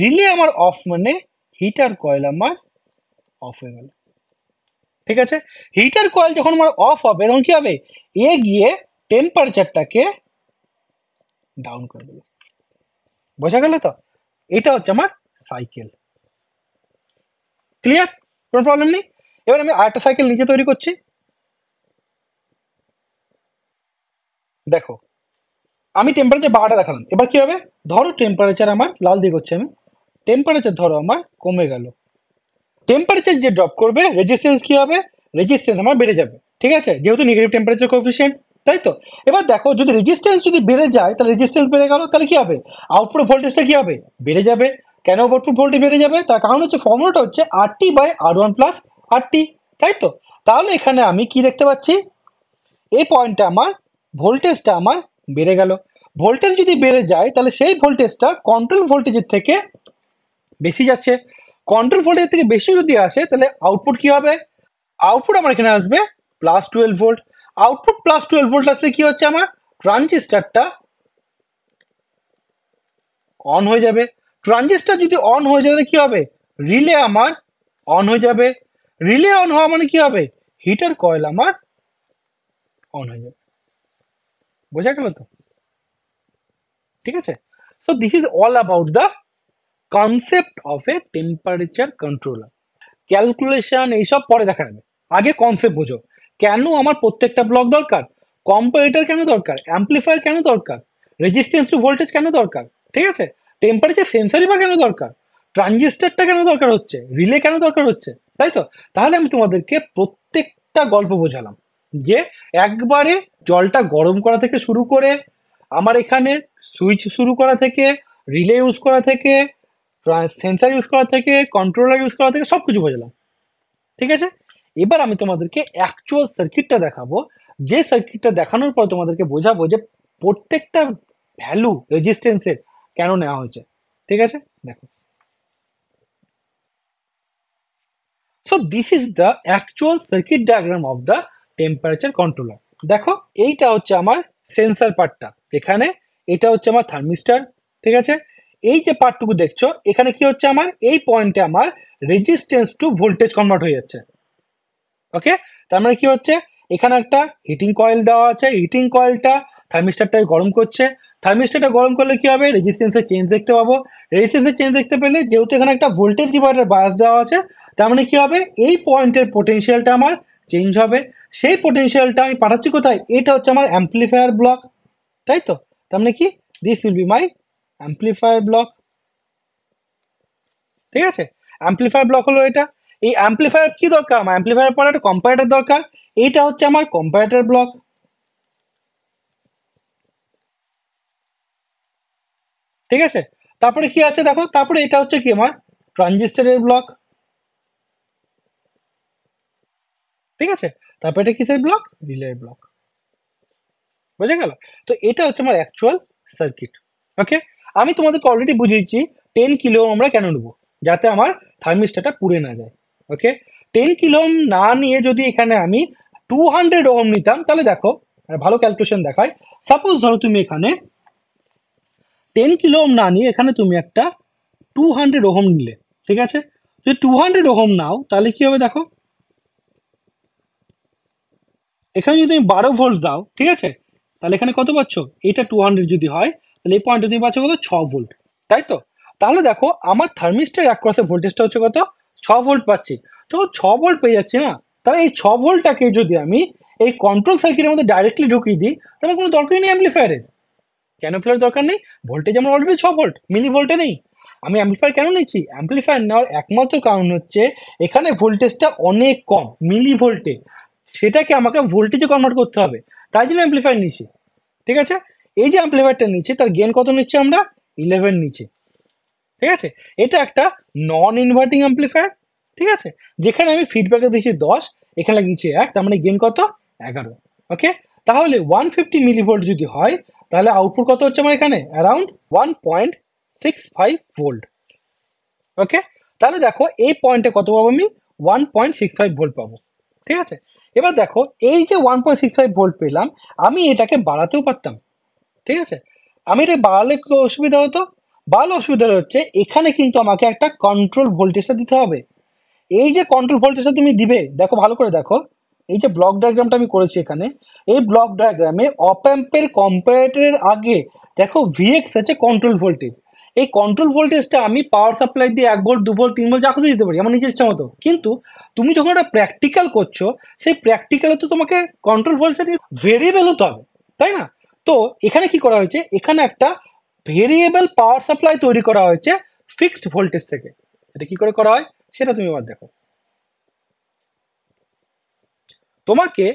রিলে আমার অফ মানে হিটার কয়েল আমার অফ হয়ে গেল ঠিক আছে হিটার কয়েল যখন আমার অফ হবে তখন কি হবে এ গিয়ে টেম্পারেচারটাকে ডাউন করে দেবে বোঝা গেল তো এটা হচ্ছে আমার সাইকেল ক্লিয়ার কোনো প্রবলেম নেই এবার আমি আরেকটা সাইকেল নিচে তৈরি করছি দেখো আমি টেম্পারেচার বাড়াটা দেখালাম এবার কি হবে ধরো টেম্পারেচার আমার লাল দিয়ে করছি আমি টেম্পারেচার ধরো আমার কমে গেল টেম্পারেচার যে ড্রপ করবে রেজিস্ট্যান্স কী হবে রেজিস্ট্যান্স আমার বেড়ে যাবে ঠিক আছে যেহেতু নেগেটিভ টেম্পারেচার কোফিশিয়েন্ট তাই তো এবার দেখো যদি রেজিস্ট্যান্স যদি বেড়ে যায় তাহলে রেজিস্ট্যান্স বেড়ে গেল তাহলে কী হবে আউটপুট ভোল্টেজটা কী হবে বেড়ে যাবে কেন আউটপুট ভোল্টেজ বেড়ে যাবে তার কারণ হচ্ছে ফর্মুলাটা হচ্ছে RT by R one plus R T তাই তো তাহলে এখানে আমি কি দেখতে পাচ্ছি এই পয়েন্টটা আমার ভোল্টেজটা আমার বেড়ে গেল ভোল্টেজ যদি বেড়ে যায় তাহলে সেই ভোল্টেজটা কন্ট্রোল ভোল্টেজের থেকে বেশি যাচ্ছে কন্ট্রোল ভোল্টের থেকে বেশি যদি আসে তাহলে আউটপুট কি হবে আউটপুট আমার এখানে আসবে plus twelve volt output plus twelve volt আসলে কি হচ্ছে আমার ট্রানজিস্টারটা অন হয়ে যাবে ট্রানজিস্টার যদি অন হয়ে যায় কি হবে রিলে আমার অন হয়ে যাবে রিলে অন হওয়া মানে কি হবে হিটার কয়েল আমার অন হয়ে যাবে বোঝা গেল তো ঠিক আছে so this is all about the concept of a temperature controller calculation এইসব পরে দেখা যাবে আগে কনসেপ্ট বোঝো কেন আমার প্রত্যেকটা ব্লক দরকার কম্পারেটার কেন দরকার অ্যাম্পলিফায়ার কেন দরকার রেজিস্ট্যান্স টু ভোল্টেজ কেন দরকার ঠিক আছে টেম্পারেচার সেন্সারই বা কেন দরকার ট্রানজিস্টারটা কেন দরকার হচ্ছে রিলে কেন দরকার হচ্ছে তাই তো তাহলে আমি তোমাদেরকে প্রত্যেকটা গল্প বোঝালাম যে একবারে জলটা গরম করা থেকে শুরু করে আমার এখানে সুইচ শুরু করা থেকে রিলে ইউজ করা থেকে সেন্সার ইউজ করা থেকে কন্ট্রোলার ইউজ করা থেকে সব কিছু বোঝালাম ঠিক আছে এবার আমি তোমাদেরকে অ্যাকচুয়াল সার্কিটটা দেখাবো যে সার্কিটটা দেখানোর পর তোমাদেরকে বোঝাবো যে প্রত্যেকটা ভ্যালু রেজিস্টেন্সের কেন নেওয়া হয়েছে ঠিক আছে দেখো so this is the actual circuit diagram of the temperature controller দেখো এইটা হচ্ছে আমার সেন্সার পার্টটা এখানে এটা হচ্ছে আমার থার্মিস্টার ঠিক আছে এই যে পার্টটুকু দেখছো এখানে কি হচ্ছে আমার এই পয়েন্টে আমার রেজিস্ট্যান্স টু ভোল্টেজ কনভার্ট হয়ে যাচ্ছে ওকে তার মানে কি হচ্ছে এখানে একটা হিটিং কয়েল দেওয়া আছে হিটিং কয়েলটা থার্মিস্টারটাকে গরম করছে থার্মিস্টারটা গরম করলে কি হবে রেজিস্ট্যান্সের চেঞ্জ দেখতে পাবো রেজিস্টেন্সের চেঞ্জ দেখতে পেলে যেহেতু এখানে একটা ভোল্টেজ ডিভাইডার বাস দেওয়া আছে তার মানে কী হবে এই পয়েন্টের পোটেনশিয়ালটা আমার চেঞ্জ হবে সেই পোটেনশিয়ালটা আমি পাঠাচ্ছি কোথায় এটা হচ্ছে আমার অ্যাম্পলিফায়ার ব্লক তাই তো তার মানে কি this will be my amplifier block ঠিক আছে অ্যাম্পলিফায়ার ব্লক হলো এটা এই অ্যাম্পলিফায়ার কি দরকার আমার অ্যাম্পলিফায়ার পরে একটা কম্পারেটার দরকার এইটা হচ্ছে আমার কম্পারেটার ব্লক ঠিক আছে তারপরে কি আছে দেখো তারপরে এটা হচ্ছে কি আমার ট্রানজিস্টারের ব্লক ঠিক আছে তারপরে এটা কিসের ব্লক রিলের ব্লক বুঝে গেল তো এটা হচ্ছে আমার অ্যাকচুয়াল সার্কিট ওকে আমি তোমাদেরকে অলরেডি বুঝিয়েছি টেন কিলো আমরা কেন নেবো যাতে আমার থার্মিস্টারটা পুড়ে না যায় ওকে টেন কিলো না নিয়ে যদি এখানে আমি টু হান্ড্রেড ওহম নিতাম তাহলে দেখো মানে ভালো ক্যালকুলেশন দেখায় সাপোজ ধরো তুমি এখানে টেন কিলো না নিয়ে এখানে তুমি একটা টু হান্ড্রেড ওহম নিলে ঠিক আছে যদি টু হান্ড্রেড ওহম নাও তাহলে কি হবে দেখো এখানে যদি তুমি বারো ভোল্ট দাও ঠিক আছে তাহলে এখানে কত পাচ্ছ এটা টু হান্ড্রেড যদি হয় তাহলে এই পয়েন্টে তুমি পাচ্ছ কত ছ ভোল্ট তাই তো তাহলে দেখো আমার থার্মিস্টার অ্যাক্রসে ভোল্টেজটা হচ্ছে কত ছ ভোল্ট পাচ্ছি তো ছ ভোল্ট পেয়ে যাচ্ছি না তাহলে এই ছ ভোল্টটাকে যদি আমি এই কন্ট্রোল সার্কিটের মধ্যে ডাইরেক্টলি ঢুকিয়ে দিই তাহলে কোনো দরকারই নেই অ্যাম্পলিফায়ারের কেন অ্যাম্পলিফায়ার দরকার নেই ভোল্টেজ আমার অলরেডি ছ ভোল্ট মিলি ভোল্টে নেই আমি অ্যাম্পলিফায়ার কেন নিচ্ছি অ্যাম্পলিফায়ার নেওয়ার একমাত্র কারণ হচ্ছে এখানে ভোল্টেজটা অনেক কম মিলি ভোল্টে সেটাকে আমাকে ভোল্টেজে কনভার্ট করতে হবে তাই জন্য অ্যাম্পলিফায়ার নিছি ঠিক আছে এই যে অ্যাম্পলিফায়ারটা নিচ্ছে তার গেন কত নিচ্ছে আমরা ইলেভেন নিচ্ছে ঠিক আছে এটা একটা নন ইনভার্টিং অ্যাম্পলিফায়ার ঠিক আছে যেখানে আমি ফিডব্যাকে দিয়েছি দশ এখানে লাগিয়েছি এক তার মানে গেন কত এগারো ওকে তাহলে ওয়ান ফিফটি মিলিভোল্ট যদি হয় তাহলে আউটপুট কত হচ্ছে আমার এখানে around one point six five volt okay তাহলে দেখো এই পয়েন্টে কত পাবো আমি one point six five volt পাবো ঠিক আছে এবার দেখো এই যে one point six five volt পেলাম আমি এটাকে বাড়াতেও পারতাম ঠিক আছে আমি এটা বাড়ালে অসুবিধা হতো বাড়ালে অসুবিধা হচ্ছে এখানে কিন্তু আমাকে একটা কন্ট্রোল ভোল্টেজটা দিতে হবে এই যে কন্ট্রোল ভোল্টেজটা তুমি দিবে দেখো ভালো করে দেখো এই যে ব্লক ডায়াগ্রামটা আমি করেছি এখানে এই ব্লক ডায়াগ্রামে অপ্যাম্পের কম্পারেটারের আগে দেখো ভিএক্স আছে কন্ট্রোল ভোল্টেজ এই কন্ট্রোল ভোল্টেজটা আমি পাওয়ার সাপ্লাই দিয়ে এক ভোল্ট দু ভোল্ট তিন ভোল্ট যা দিতে পারি আমার নিজের ইচ্ছা মতো কিন্তু তুমি যখন একটা প্র্যাকটিক্যাল করছো সেই প্র্যাকটিক্যালে তো তোমাকে কন্ট্রোল ভোল্টেজ ভেরিয়েবেল হতে হবে তাই না তো এখানে কি করা হয়েছে এখানে একটা ভেরিয়েবল পাওয়ার সাপ্লাই তৈরি করা হয়েছে ফিক্সড ভোল্টেজ থেকে এটা কি করে করা হয় সেটা তুমি এবার দেখো তোমাকে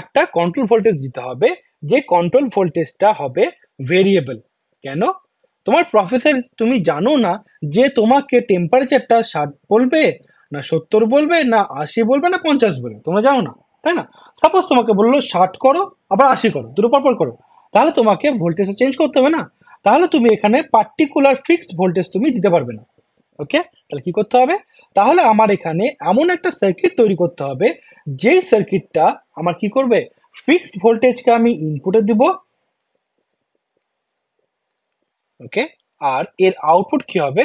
একটা কন্ট্রোল ভোল্টেজ দিতে হবে যে কন্ট্রোল ভোল্টেজটা হবে ভেরিয়েবল কেন তোমার প্রফেসর তুমি জানো না যে তোমাকে টেম্পারেচারটা ষাট বলবে না সত্তর বলবে না আশি বলবে না পঞ্চাশ বলবে তোমরা যাও না তাই না সাপোজ তোমাকে বললো ষাট করো আবার আশি করো দুটো পরপর করো তাহলে তোমাকে ভোল্টেজটা চেঞ্জ করতে হবে না তাহলে তুমি এখানে পার্টিকুলার ফিক্সড ভোল্টেজ তুমি দিতে পারবে না ওকে তাহলে কি করতে হবে তাহলে আমার এখানে এমন একটা সার্কিট তৈরি করতে হবে যেই সার্কিটটা আমার কি করবে ফিক্সড ভোল্টেজকে আমি ইনপুটে দিব ওকে আর এর আউটপুট কি হবে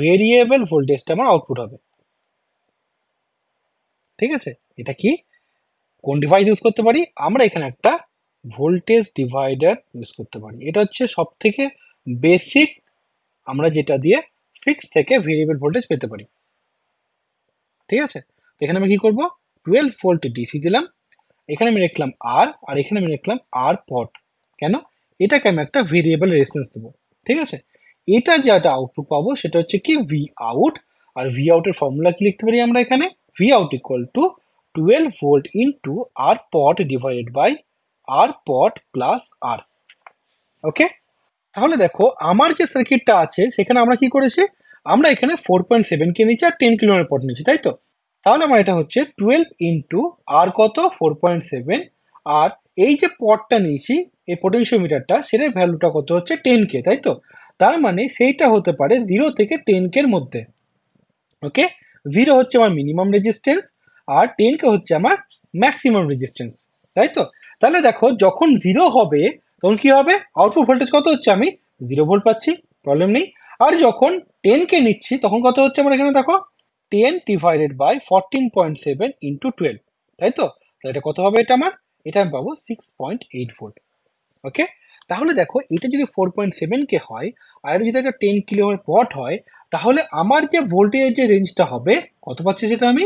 ভেরিয়েবল ভোল্টেজটা আমার আউটপুট হবে ঠিক আছে এটা কি কোন ডিভাইস ইউজ করতে পারি আমরা এখানে একটা ভোল্টেজ ডিভাইডার ইউজ করতে পারি এটা হচ্ছে সব থেকে বেসিক আমরা যেটা দিয়ে ফিক্স থেকে ভেরিয়েবল ভোল্টেজ পেতে পারি ঠিক আছে এখানে আমি কি করবো টুয়েলভ ভোল্ট ডিসি দিলাম এখানে আমি রেখলাম আর আর এখানে আমি রেখলাম আর পট কেন এটাকে আমি একটা ভেরিয়েবল রেসেন্স দেবো ঠিক আছে এটা যে একটা আউটপুট পাবো সেটা হচ্ছে কি ভি আউট আর ভি আউটের ফর্মুলা কি লিখতে পারি আমরা এখানে V out equal to twelve volt into R pot divided by R pot plus R okay তাহলে দেখো আমার যে সার্কিটটা আছে সেখানে আমরা কি করেছি আমরা এখানে ফোর পয়েন্ট সেভেনকে নিয়েছি আর টেন কিলোমিটার পট নিয়েছি তাই তো তাহলে আমার এটা হচ্ছে টুয়েলভ ইন্টু আর কত ফোর পয়েন্ট সেভেন আর এই যে পটটা নিয়েছি এই মিটারটা সেটার ভ্যালুটা কত হচ্ছে টেন কে তাই তো তার মানে সেইটা হতে পারে জিরো থেকে টেন কের মধ্যে ওকে জিরো হচ্ছে আমার মিনিমাম রেজিস্ট্যান্স আর টেন কে হচ্ছে আমার ম্যাক্সিমাম রেজিস্ট্যান্স তাই তো তাহলে দেখো যখন জিরো হবে তখন কি হবে আউটপুট ভোল্টেজ কত হচ্ছে আমি জিরো ভোল্ট পাচ্ছি প্রবলেম নেই আর যখন টেনকে নিচ্ছি তখন কত হচ্ছে আমার এখানে দেখো ten divided by fourteen point seven into twelve তাই তো তাহলে এটা কত হবে এটা আমার এটা আমি পাবো six point eight volt okay তাহলে দেখো এটা যদি ফোর পয়েন্ট সেভেনকে হয় আর এটা যদি একটা টেন কিলোমিটার পট হয় তাহলে আমার যে ভোল্টেজের যে রেঞ্জটা হবে কত পাচ্ছি সেটা আমি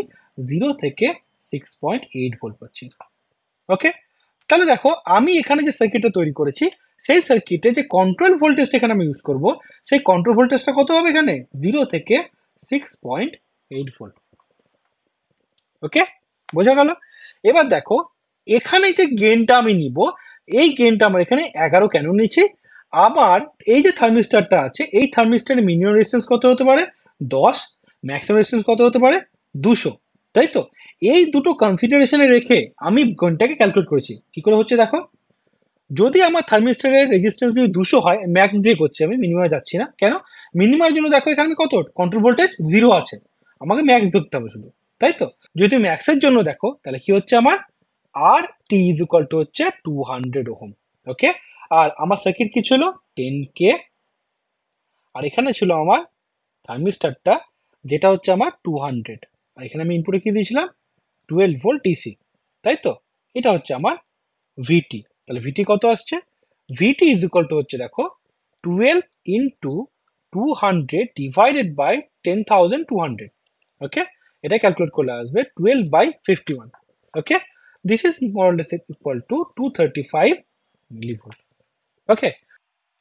জিরো থেকে সিক্স পয়েন্ট এইট ভোল্ট পাচ্ছি ওকে তাহলে দেখো আমি এখানে যে সার্কিটটা তৈরি করেছি সেই সার্কিটে যে কন্ট্রোল ভোল্টেজটা এখানে আমি ইউজ করব সেই কন্ট্রোল ভোল্টেজটা কত হবে এখানে জিরো থেকে six point eight volt okay বোঝা গেল এবার দেখো এখানে যে গেনটা আমি নিব এই গেনটা আমার এখানে এগারো কেন নিচ্ছি আবার এই যে থার্মিস্টারটা আছে এই থার্মিস্টারের মিনিমাম রেসিস্টেন্স কত হতে পারে দশ ম্যাক্সিমাম রেসিস্টেন্স কত হতে পারে দুশো তাই তো এই দুটো কনফিডারেশনে রেখে আমি ঘন্টাকে ক্যালকুলেট করেছি কি করে হচ্ছে দেখো যদি আমার থার্মিস্টারের রেজিস্ট্যান্স যদি দুশো হয় ম্যাক্স দিয়ে করছি আমি মিনিমামে যাচ্ছি না কেন মিনিমামের জন্য দেখো এখানে আমি কত কন্ট্রোল ভোল্টেজ জিরো আছে আমাকে ম্যাক্স ধরতে হবে শুধু তাই তো যদি ম্যাক্সের জন্য দেখো তাহলে কি হচ্ছে আমার R T is equal to হচ্ছে টু হান্ড্রেড ওহম ওকে আর আমার সার্কিট কি ছিল টেন কে আর এখানে ছিল আমার থার্মিস্টারটা যেটা হচ্ছে আমার টু হান্ড্রেড আর এখানে আমি ইনপুটে কি দিয়েছিলাম টুয়েলভ ভোল্ট ডিসি তাই তো এটা হচ্ছে আমার ভিটি তাহলে ভিটি কত আসছে ভিটি ইজ ইকাল টু হচ্ছে দেখো twelve into two hundred divided by ten thousand two hundred okay এটা ক্যালকুলেট করলে আসবে twelve by fifty one okay this is more or less equal to two thirty five millivolt okay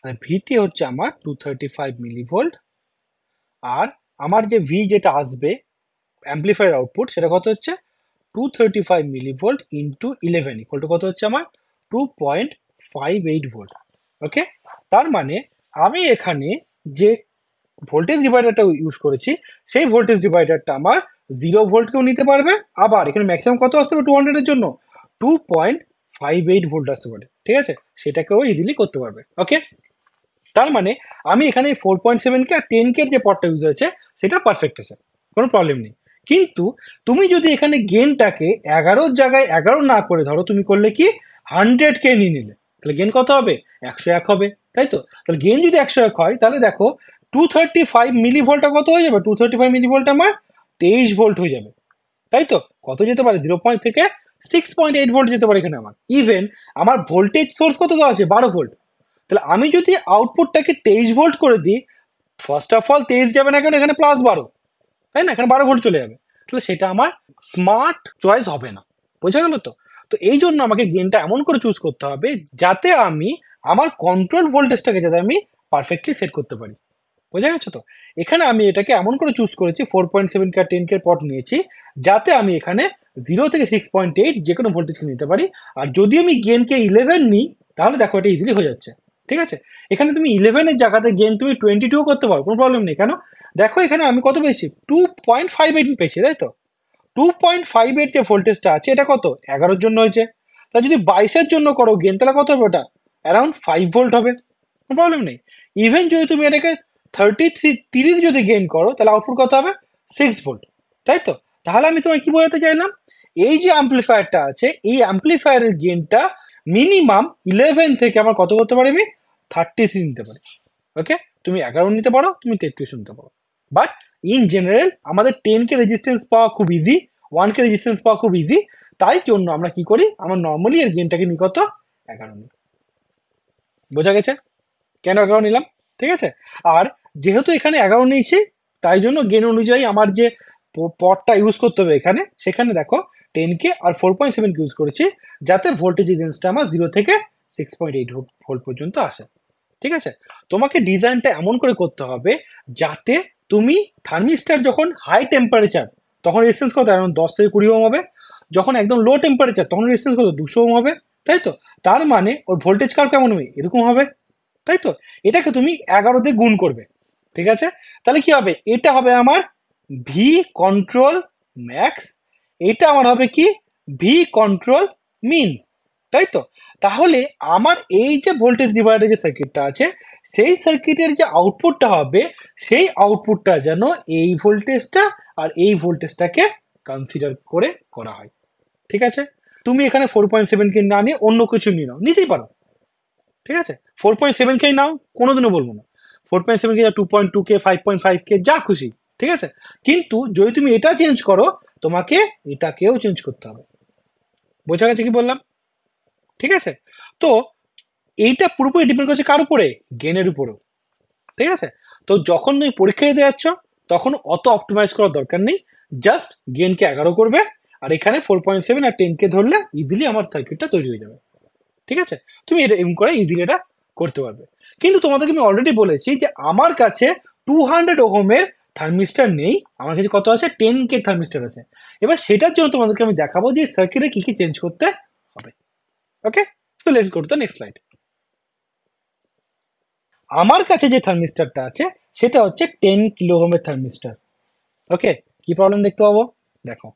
মানে ভিটি হচ্ছে আমার two thirty five millivolt আর আমার যে V যেটা আসবে অ্যাম্পলিফায়ার আউটপুট সেটা কত হচ্ছে two thirty five milli volt into eleven equal to কত হচ্ছে আমার two point five eight volt okay তার মানে আমি এখানে যে ভোল্টেজ ডিভাইডারটা ইউজ করেছি সেই ভোল্টেজ ডিভাইডারটা আমার জিরো ভোল্টকেও নিতে পারবে আবার এখানে ম্যাক্সিমাম কত আসতে পারে টু হান্ড্রেডের জন্য two point five eight volt আসতে পারে ঠিক আছে সেটাকেও ইজিলি করতে পারবে ওকে তার মানে আমি এখানে ফোর পয়েন্ট সেভেন কে আর টেন কে যে পটটা ইউজ হয়েছে সেটা পারফেক্ট আছে কোনো প্রবলেম নেই কিন্তু তুমি যদি এখানে গেনটাকে এগারোর জায়গায় এগারো না করে ধরো তুমি করলে কি হান্ড্রেডকে নিয়ে নিলে তাহলে গেন কত হবে একশো এক হবে তাই তো তাহলে গেন যদি একশো এক হয় তাহলে দেখো টু থার্টি ফাইভ মিলি ভোল্টটা কত হয়ে যাবে two thirty five milli volt আমার তেইশ ভোল্ট হয়ে যাবে তাই তো কত যেতে পারে জিরো পয়েন্ট থেকে সিক্স পয়েন্ট এইট ভোল্ট যেতে পারে এখানে আমার ইভেন আমার ভোল্টেজ সোর্স কত দেওয়া আছে বারো ভোল্ট তাহলে আমি যদি আউটপুটটাকে তেইশ ভোল্ট করে দিই ফার্স্ট অফ অল তেইশ যাবে না কেন এখানে প্লাস বারো তাই না এখানে বারো ভোল্ট চলে যাবে তাহলে সেটা আমার স্মার্ট চয়েস হবে না বোঝা গেল তো তো এই জন্য আমাকে গেনটা এমন করে চুজ করতে হবে যাতে আমি আমার কন্ট্রোল ভোল্টেজটাকে যাতে আমি পারফেক্টলি সেট করতে পারি বোঝা গেছে তো এখানে আমি এটাকে এমন করে চুজ করেছি four point seven K ten K pot নিয়েছি যাতে আমি এখানে জিরো থেকে সিক্স পয়েন্ট এইট যে কোনো ভোল্টেজকে নিতে পারি আর যদি আমি গেনকে ইলেভেন নিই তাহলে দেখো এটা ইজিলি হয়ে যাচ্ছে ঠিক আছে এখানে তুমি ইলেভেনের জায়গাতে গেন তুমি টোয়েন্টি টুও করতে পারো কোনো প্রবলেম নেই কেন দেখো এখানে আমি কত পেয়েছি টু পয়েন্ট ফাইভ এইট পেয়েছি তাই তো টু পয়েন্ট ফাইভ এইট যে ভোল্টেজটা আছে এটা কত এগারোর জন্য হয়েছে তা যদি বাইশের জন্য করো গেন তাহলে কত হবে ওটা অ্যারাউন্ড ফাইভ ভোল্ট হবে কোনো প্রবলেম নেই ইভেন যদি তুমি এটাকে থার্টি থ্রি তিরিশ যদি গেন করো তাহলে আউটপুট কত হবে সিক্স ভোল্ট তাই তো তাহলে আমি তোমায় কি বোঝাতে চাইলাম এই যে অ্যাম্পলিফায়ারটা আছে এই অ্যাম্পলিফায়ারের গেনটা মিনিমাম ইলেভেন থেকে আমার কত করতে পারি আমি থার্টি থ্রি নিতে পারি ওকে তুমি এগারো নিতে পারো তুমি তেত্রিশ নিতে পারো বাট ইন জেনারেল আমাদের টেনকে রেজিস্ট্যান্স পাওয়া খুব ইজি ওয়ানকে রেজিস্ট্যান্স পাওয়া খুব ইজি তাই জন্য আমরা কি করি আমরা নর্মালি এর গেনটাকে নিই কত এগারো নিই বোঝা গেছে কেন এগারো নিলাম ঠিক আছে আর যেহেতু এখানে এগারো নিয়েছি তাই জন্য গেন অনুযায়ী আমার যে পটটা ইউজ করতে হবে এখানে সেখানে দেখো টেন কে আর ফোর পয়েন্ট সেভেন ইউজ করেছি যাতে ভোল্টেজ রেঞ্জটা আমার জিরো থেকে সিক্স পয়েন্ট এইট ভোল্ট পর্যন্ত আসে ঠিক আছে তোমাকে ডিজাইনটা এমন করে করতে হবে যাতে তুমি থার্মিস্টার যখন হাই টেম্পারেচার তখন রেসেন্স কত এখন দশ থেকে কুড়ি ওম হবে যখন একদম লো টেম্পারেচার তখন রেসেন্স কত দুশো ওম হবে তাই তো তার মানে ওর ভোল্টেজ কার কেমন হবে এরকম হবে তাই তো এটাকে তুমি এগারো দিয়ে গুণ করবে ঠিক আছে তাহলে কি হবে এটা হবে আমার ভি কন্ট্রোল ম্যাক্স এটা আমার হবে কি ভি কন্ট্রোল মিন তাই তো তাহলে আমার এই যে ভোল্টেজ ডিভাইডার যে সার্কিটটা আছে সেই সার্কিটের যে আউটপুটটা হবে সেই আউটপুটটা যেন এই ভোল্টেজটা আর এই ভোল্টেজটাকে কনসিডার করে করা হয় ঠিক আছে তুমি এখানে ফোর পয়েন্ট সেভেনকে না নিয়ে অন্য কিছু নিয়ে নাও নিতেই পারো ঠিক আছে ফোর পয়েন্ট সেভেনকে নাও কোনোদিনও বলবো না four point seven K two point two K five point five K যা খুশি ঠিক আছে কিন্তু যদি তুমি এটা চেঞ্জ করো তোমাকে এটাকেও চেঞ্জ করতে হবে বোঝা গেছে কি বললাম ঠিক আছে তো এইটা পুরোপুরি ডিপেন্ড করছে কার উপরে গেনের উপরেও ঠিক আছে তো যখন তুমি পরীক্ষা দিতে যাচ্ছ তখন অত অপটিমাইজ করার দরকার নেই জাস্ট গেনকে এগারো করবে আর এখানে ফোর পয়েন্ট সেভেন আর টেনকে ধরলে ইজিলি আমার সার্কিটটা তৈরি হয়ে যাবে ঠিক আছে তুমি এটা এম করে ইজিলি এটা করতে পারবে কিন্তু তোমাদেরকে আমি অলরেডি বলেছি যে আমার কাছে টু হান্ড্রেড ওহোমের থার্মিস্টার নেই আমার কাছে কত আছে টেন কে থার্মিস্টার আছে এবার সেটার জন্য তোমাদেরকে আমি দেখাবো যে সার্কিটে কী কী চেঞ্জ করতে হবে ওকে তো let's go to the next slide আমার কাছে যে থার্মিস্টারটা আছে সেটা হচ্ছে টেন কিলোহোমের থার্মিস্টার ওকে কি প্রবলেম দেখতে পাবো দেখো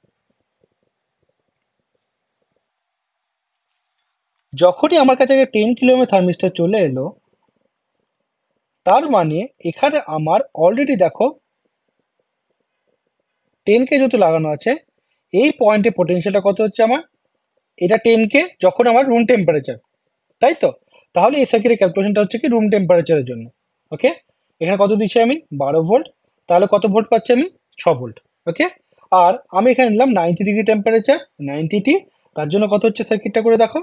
যখনই আমার কাছে টেন কিলোমিটার থার্মিস্টার চলে এলো তার মানে এখানে আমার অলরেডি দেখো টেন কে যেহেতু লাগানো আছে এই পয়েন্টে পোটেনশিয়ালটা কত হচ্ছে আমার এটা টেন কে যখন আমার রুম টেম্পারেচার তাই তো তাহলে এই সার্কিটের ক্যালকুলেশনটা হচ্ছে কি রুম টেম্পারেচারের জন্য ওকে এখানে কত দিচ্ছি আমি বারো ভোল্ট তাহলে কত ভোল্ট পাচ্ছি আমি ছ ভোল্ট ওকে আর আমি এখানে নিলাম নাইনটি ডিগ্রি টেম্পারেচার টি তার জন্য কত হচ্ছে সার্কিটটা করে দেখো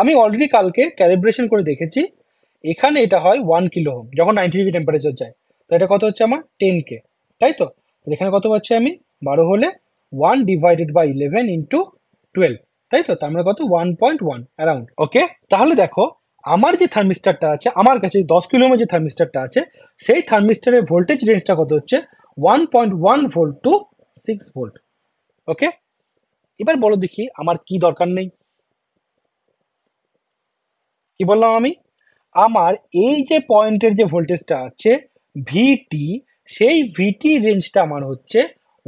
আমি অলরেডি কালকে ক্যালিব্রেশন করে দেখেছি এখানে এটা হয় ওয়ান কিলো হোম যখন নাইনটি ডিগ্রি টেম্পারেচার যায় তো এটা কত হচ্ছে আমার টেন কে তাই তো এখানে কত পাচ্ছি আমি বারো হলে one divided by eleven into twelve তাই তো তার মানে কত one point one around okay তাহলে দেখো আমার যে থার্মিস্টারটা আছে আমার কাছে দশ কিলোমিটার যে থার্মিস্টারটা আছে সেই থার্মিস্টারের ভোল্টেজ রেঞ্জটা কত হচ্ছে one point one volt to six volt okay এবার বলো দেখি আমার কি দরকার নেই কি বললাম আমি আমার এই যে পয়েন্টের যে ভোল্টেজটা আছে ভিটি সেই ভিটি রেঞ্জটা আমার হচ্ছে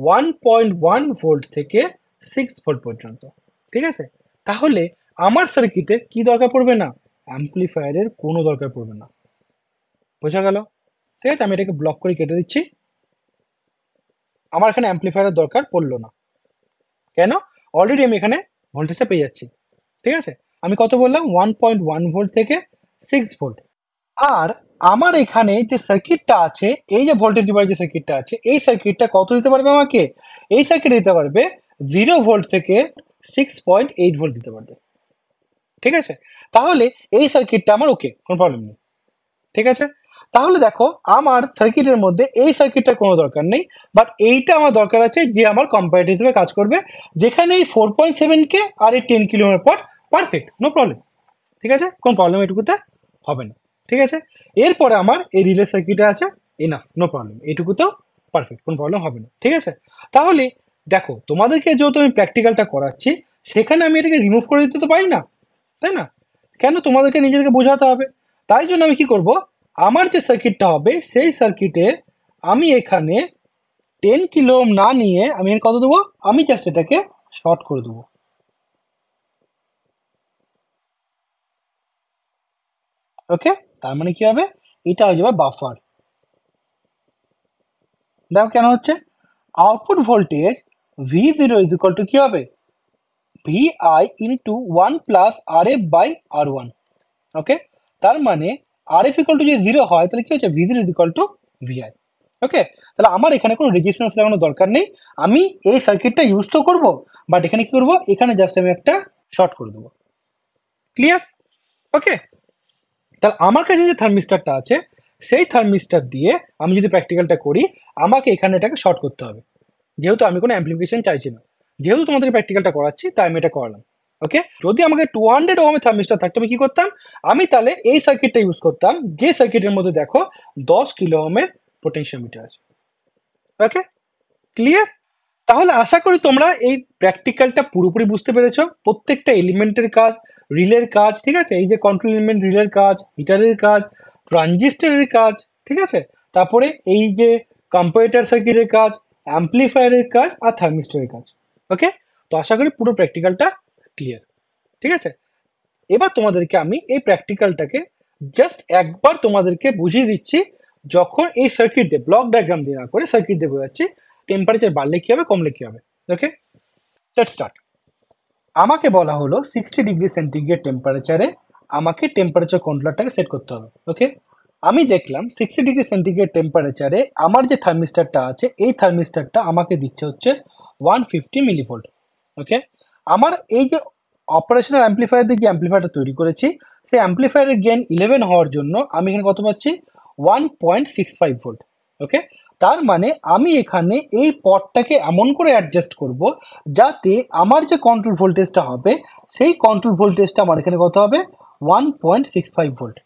ওয়ান পয়েন্ট ওয়ান ভোল্ট থেকে সিক্স ভোল্ট পর্যন্ত ঠিক আছে তাহলে আমার সার্কিটে কি দরকার পড়বে না অ্যাম্পলিফায়ারের কোনো দরকার পড়বে না বোঝা গেল ঠিক আছে আমি এটাকে ব্লক করে কেটে দিচ্ছি আমার এখানে অ্যাম্পলিফায়ারের দরকার পড়লো না কেন অলরেডি আমি এখানে ভোল্টেজটা পেয়ে যাচ্ছি ঠিক আছে আমি কত বললাম ওয়ান পয়েন্ট ওয়ান ভোল্ট থেকে সিক্স ভোল্ট আর আমার এখানে যে সার্কিটটা আছে এই যে ভোল্টেজ ডিভাইড যে সার্কিটটা আছে এই সার্কিটটা কত দিতে পারবে আমাকে এই সার্কিট দিতে পারবে জিরো ভোল্ট থেকে সিক্স পয়েন্ট এইট ভোল্ট দিতে পারবে ঠিক আছে তাহলে এই সার্কিটটা আমার ওকে কোনো প্রবলেম নেই ঠিক আছে তাহলে দেখো আমার সার্কিটের মধ্যে এই সার্কিটটা কোনো দরকার নেই বাট এইটা আমার দরকার আছে যে আমার কম্পারেটিভ হিসেবে কাজ করবে যেখানে এই ফোর পয়েন্ট সেভেন কে আর এই টেন কিলোমিটার পর পারফেক্ট নো প্রবলেম ঠিক আছে কোনো প্রবলেম এটুকুতে হবে না ঠিক আছে এরপরে আমার এই রিলে সার্কিটে আছে এনাফ নো প্রবলেম এইটুকুতেও পারফেক্ট কোনো প্রবলেম হবে না ঠিক আছে তাহলে দেখো তোমাদেরকে যেহেতু আমি প্র্যাকটিক্যালটা করাচ্ছি সেখানে আমি এটাকে রিমুভ করে দিতে তো পারি না তাই না কেন তোমাদেরকে নিজেদেরকে বোঝাতে হবে তাই জন্য আমি কি করব আমার যে সার্কিটটা হবে সেই সার্কিটে আমি এখানে টেন কিলো না নিয়ে আমি কত দেবো আমি জাস্ট এটাকে শর্ট করে দেবো ওকে তার মানে কি হবে এটা হয়ে যাবে বাফার দেখো কেন হচ্ছে output voltage V zero is equal to কি হবে vi into one plus R F by R one okay তার মানে আর এফ ইকাল টু যদি জিরো হয় তাহলে কি হচ্ছে V zero equal to VI okay তাহলে আমার এখানে কোনো রেজিস্ট্যান্স লাগানোর দরকার নেই আমি এই সার্কিটটা ইউজ তো করবো বাট এখানে কি করব এখানে জাস্ট আমি একটা শর্ট করে দেবো ক্লিয়ার ওকে তাহলে আমার কাছে যে থার্মিস্টারটা আছে সেই থার্মিস্টার দিয়ে আমি যদি প্র্যাকটিক্যালটা করি আমাকে এখানে এটাকে শর্ট করতে হবে যেহেতু আমি কোনো অ্যাপ্লিকেশন চাইছি না যেহেতু তোমাদের প্র্যাকটিক্যালটা করাচ্ছি তাই আমি এটা করালাম ওকে যদি আমাকে টু হান্ড্রেড ওহমে থার্মিস্টার থাকতো আমি কি করতাম আমি তাহলে এই সার্কিটটা ইউজ করতাম যে সার্কিটের মধ্যে দেখো দশ কিলো ওহমের মিটার আছে ওকে ক্লিয়ার তাহলে আশা করি তোমরা এই প্র্যাকটিক্যালটা পুরোপুরি বুঝতে পেরেছ প্রত্যেকটা এলিমেন্টের কাজ রিলের কাজ ঠিক আছে এই যে কন্ট্রোল এলিমেন্ট রিলের কাজ হিটারের কাজ ট্রানজিস্টারের কাজ ঠিক আছে তারপরে এই যে কম্পিউটার সার্কিটের কাজ অ্যাম্পলিফায়ারের কাজ আর থার্মিস্টারের কাজ ওকে তো আশা করি পুরো প্র্যাকটিক্যালটা ক্লিয়ার ঠিক আছে এবার তোমাদেরকে আমি এই প্র্যাকটিক্যালটাকে জাস্ট একবার তোমাদেরকে বুঝিয়ে দিচ্ছি যখন এই সার্কিট দিয়ে ব্লক ডায়াগ্রাম দিয়ে না করে সার্কিট দিয়ে বোঝাচ্ছি টেম্পারেচার বাড়লে কী হবে কমলে কী হবে ওকে লেট স্টার্ট আমাকে বলা হলো সিক্সটি ডিগ্রি সেন্টিগ্রেড টেম্পারেচারে আমাকে টেম্পারেচার কন্ট্রোলারটাকে সেট করতে হবে ওকে আমি দেখলাম সিক্সটি ডিগ্রি সেন্টিগ্রেড টেম্পারেচারে আমার যে থার্মিস্টারটা আছে এই থার্মিস্টারটা আমাকে দিচ্ছে হচ্ছে ওয়ান ফিফটি মিলিভোল্ট ওকে আমার এই যে অপারেশনাল অ্যাম্প্লিফায়ার দিয়ে যে অ্যাম্প্লিফায়ারটা তৈরি করেছি সেই অ্যাম্প্লিফায়ারের গেন ইলেভেন হওয়ার জন্য আমি এখানে কত পাচ্ছি one point six five volt okay তার মানে আমি এখানে এই পটটাকে এমন করে অ্যাডজাস্ট করব যাতে আমার যে কন্ট্রোল ভোল্টেজটা হবে সেই কন্ট্রোল ভোল্টেজটা আমার এখানে কত হবে one point six five volt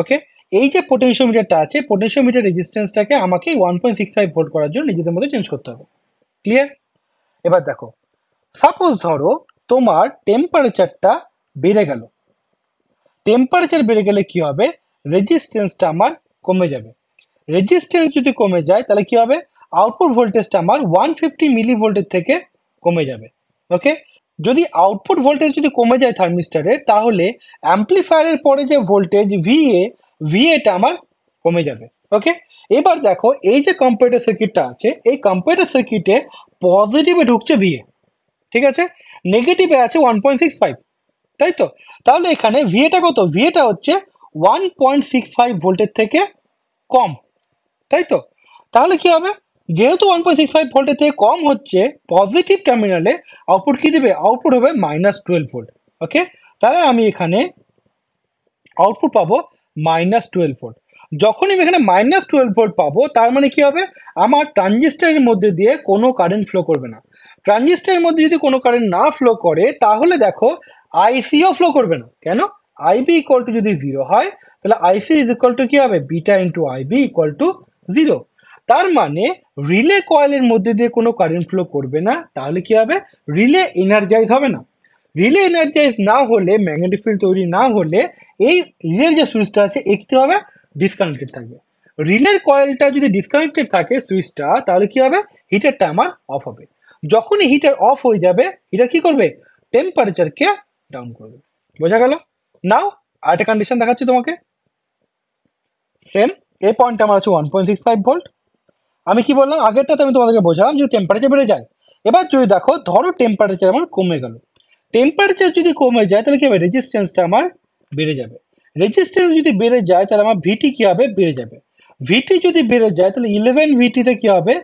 okay এই যে পোটেনশিওমিটারটা আছে পোটেনশিওমিটার রেজিস্ট্যান্সটাকে আমাকে one point six five volt করার জন্য নিজেদের মধ্যে চেঞ্জ করতে হবে ক্লিয়ার এবার দেখো সাপোজ ধরো তোমার টেম্পারেচারটা বেড়ে গেল টেম্পারেচার বেড়ে গেলে কি হবে রেজিস্ট্যান্সটা আমার কমে যাবে রেজিস্ট্যান্স যদি কমে যায় তাহলে কি হবে আউটপুট ভোল্টেজটা আমার ওয়ান ফিফটি মিলি ভোল্টের থেকে কমে যাবে ওকে যদি আউটপুট ভোল্টেজ যদি কমে যায় থার্মিস্টারের তাহলে অ্যাম্প্লিফায়ারের পরে যে ভোল্টেজ ভিএ ভিএটা আমার কমে যাবে ওকে এবার দেখো এই যে কম্পিউটার সার্কিটটা আছে এই কম্পিউটার সার্কিটে পজিটিভে ঢুকছে ভিএ ঠিক আছে নেগেটিভে আছে ওয়ান পয়েন্ট সিক্স ফাইভ তাই তো তাহলে এখানে ভিএটা কত ভিএটা হচ্ছে ওয়ান পয়েন্ট সিক্স ফাইভ ভোল্টের থেকে কম তাই তো তাহলে কি হবে যেহেতু ওয়ান পয়েন্ট সিক্স ফাইভ ভোল্টের থেকে কম হচ্ছে পজিটিভ টার্মিনালে আউটপুট কী দেবে আউটপুট হবে মাইনাস টুয়েলভ ভোল্ট ওকে তাহলে আমি এখানে আউটপুট পাবো মাইনাস টুয়েলভ ভোল্ট যখনই আমি এখানে মাইনাস টুয়েলভ ভোল্ট পাবো তার মানে কি হবে আমার ট্রানজিস্টারের মধ্যে দিয়ে কোনো কারেন্ট ফ্লো করবে না ট্রানজিস্টারের মধ্যে যদি কোনো কারেন্ট না ফ্লো করে তাহলে দেখো আইসিও ফ্লো করবে না কেন আইবি ইকুয়াল টু যদি জিরো হয় তাহলে আইসি ইজ ইকুয়াল টু কী হবে beta into IB equal to zero তার মানে রিলে কয়েলের মধ্যে দিয়ে কোনো কারেন্ট ফ্লো করবে না তাহলে কি হবে রিলে এনার্জাইজ হবে না রিলে এনার্জাইজ না হলে ম্যাগনেটিক ফিল্ড তৈরি না হলে এই রিলের যে সুইচটা আছে এ হবে ডিসকানেক্টেড থাকবে রিলের কয়েলটা যদি ডিসকানেক্টেড থাকে সুইচটা তাহলে কি হবে হিটারটা আমার অফ হবে যখনই হিটার অফ হয়ে যাবে হিটার কি করবে টেম্পারেচারকে ডাউন করবে বোঝা গেল নাও আরেকটা কন্ডিশন দেখাচ্ছি তোমাকে সেম এ পয়েন্ট আমার আছে one point six five volt আমি কি বললাম আগেরটাতে আমি তোমাদেরকে বোঝালাম যদি টেম্পারেচার বেড়ে যায় এবার যদি দেখো ধরো টেম্পারেচার আমার কমে গেল টেম্পারেচার যদি কমে যায় তাহলে কি হবে রেজিস্ট্যান্সটা আমার বেড়ে যাবে রেজিস্ট্যান্স যদি বেড়ে যায় তাহলে আমার ভিটি কী হবে বেড়ে যাবে ভিটি যদি বেড়ে যায় তাহলে ইলেভেন ভিটিতে কী হবে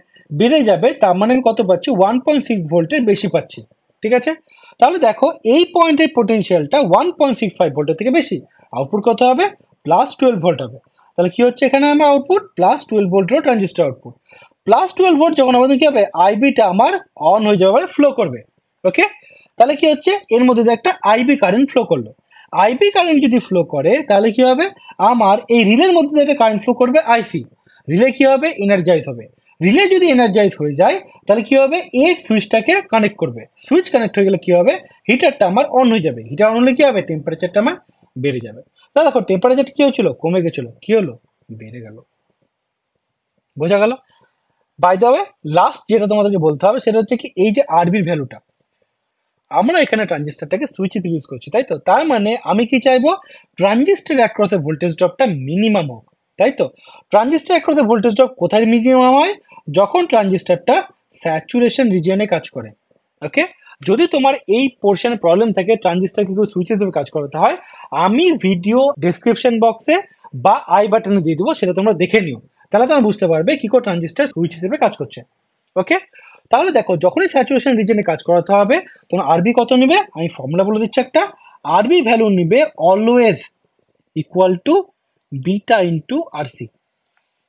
বেড়ে যাবে তার মানে আমি কত পাচ্ছি ওয়ান পয়েন্ট সিক্স ভোল্টের বেশি পাচ্ছি ঠিক আছে তাহলে দেখো এই পয়েন্টের পোটেনশিয়ালটা ওয়ান পয়েন্ট সিক্স ফাইভ ভোল্টের থেকে বেশি আউটপুট কত হবে প্লাস টুয়েলভ ভোল্ট হবে তাহলে কী হচ্ছে এখানে আমার আউটপুট প্লাস টুয়েলভ ভোল্টেরও transistor output plus twelve volt যখন আমাদের কী হবে আইবিটা আমার অন হয়ে যাবে ফ্লো করবে ওকে তাহলে কী হচ্ছে এর মধ্যে একটা আইবি কারেন্ট ফ্লো করলো আইপি কারেন্ট যদি ফ্লো করে তাহলে কি হবে আমার এই রিলের মধ্যে একটা কারেন্ট ফ্লো করবে আইসি রিলে কি হবে এনার্জাইজ হবে রিলে যদি এনার্জাইজ হয়ে যায় তাহলে কি হবে এই সুইচটাকে কানেক্ট করবে সুইচ কানেক্ট হয়ে গেলে কি হবে হিটারটা আমার অন হয়ে যাবে হিটার অন হলে কি হবে টেম্পারেচারটা আমার বেড়ে যাবে তাহলে দেখো টেম্পারেচার কী হচ্ছিলো কমে গেছিলো কী হলো বেড়ে গেল বোঝা গেল বাই দ্য লাস্ট যেটা তোমাদেরকে বলতে হবে সেটা হচ্ছে কি এই যে আরবির ভ্যালুটা আমরা এখানে ট্রানজিস্টারটাকে সুইচিতে ইউজ করছি তাই তো তার মানে আমি কি চাইবো ট্রানজিস্টার অ্যাক্রসে ভোল্টেজ ড্রপটা মিনিমাম হোক তাই তো ট্রানজিস্টার অ্যাক্রসে ভোল্টেজ ড্রপ কোথায় মিনিমাম হয় যখন ট্রানজিস্টারটা স্যাচুরেশন রিজিয়নে কাজ করে ওকে যদি তোমার এই পোর্শন প্রবলেম থাকে ট্রানজিস্টার কিন্তু সুইচ হিসেবে কাজ করাতে হয় আমি ভিডিও ডিসক্রিপশন বক্সে বা আই বাটনে দিয়ে দেবো সেটা তোমরা দেখে নিও তাহলে তোমরা বুঝতে পারবে কি করে ট্রানজিস্টার সুইচ হিসেবে কাজ করছে ওকে তাহলে দেখো যখনই স্যাচুরেশন রিজনে কাজ করাতে হবে তোমার আরবি কত নেবে আমি ফর্মুলা বলে দিচ্ছি একটা আরবি ভ্যালু নেবে always equal to beta into RC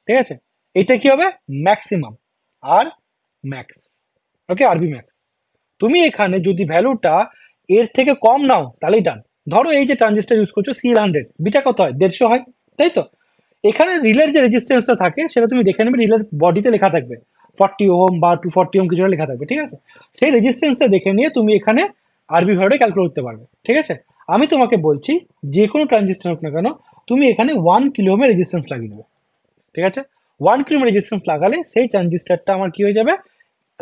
ঠিক আছে এটা কি হবে ম্যাক্সিমাম আর ম্যাক্স ওকে আরবি ম্যাক্স তুমি এখানে যদি ভ্যালুটা এর থেকে কম নাও তাহলেই ডান ধরো এই যে ট্রানজিস্টার ইউজ করছো সিল হান্ড্রেড বিটা কত হয় দেড়শো হয় তাই তো এখানে রিলের যে রেজিস্টেন্সটা থাকে সেটা তুমি দেখে নেবে রিলের বডিতে লেখা থাকবে ফর্টি ওম বা টু ফর্টি ওম কিছুটা লেখা থাকবে ঠিক আছে সেই রেজিস্ট্যান্সে দেখে নিয়ে তুমি এখানে আরবি ভ্যালুটা ক্যালকুলেট করতে পারবে ঠিক আছে আমি তোমাকে বলছি যে কোনো ট্রানজিস্টার হোক না কেন তুমি এখানে ওয়ান কিলোমের রেজিস্ট্যান্স লাগিয়ে দেবে ঠিক আছে ওয়ান কিলোমিটার রেজিস্ট্যান্স লাগালে সেই ট্রানজিস্টারটা আমার কি হয়ে যাবে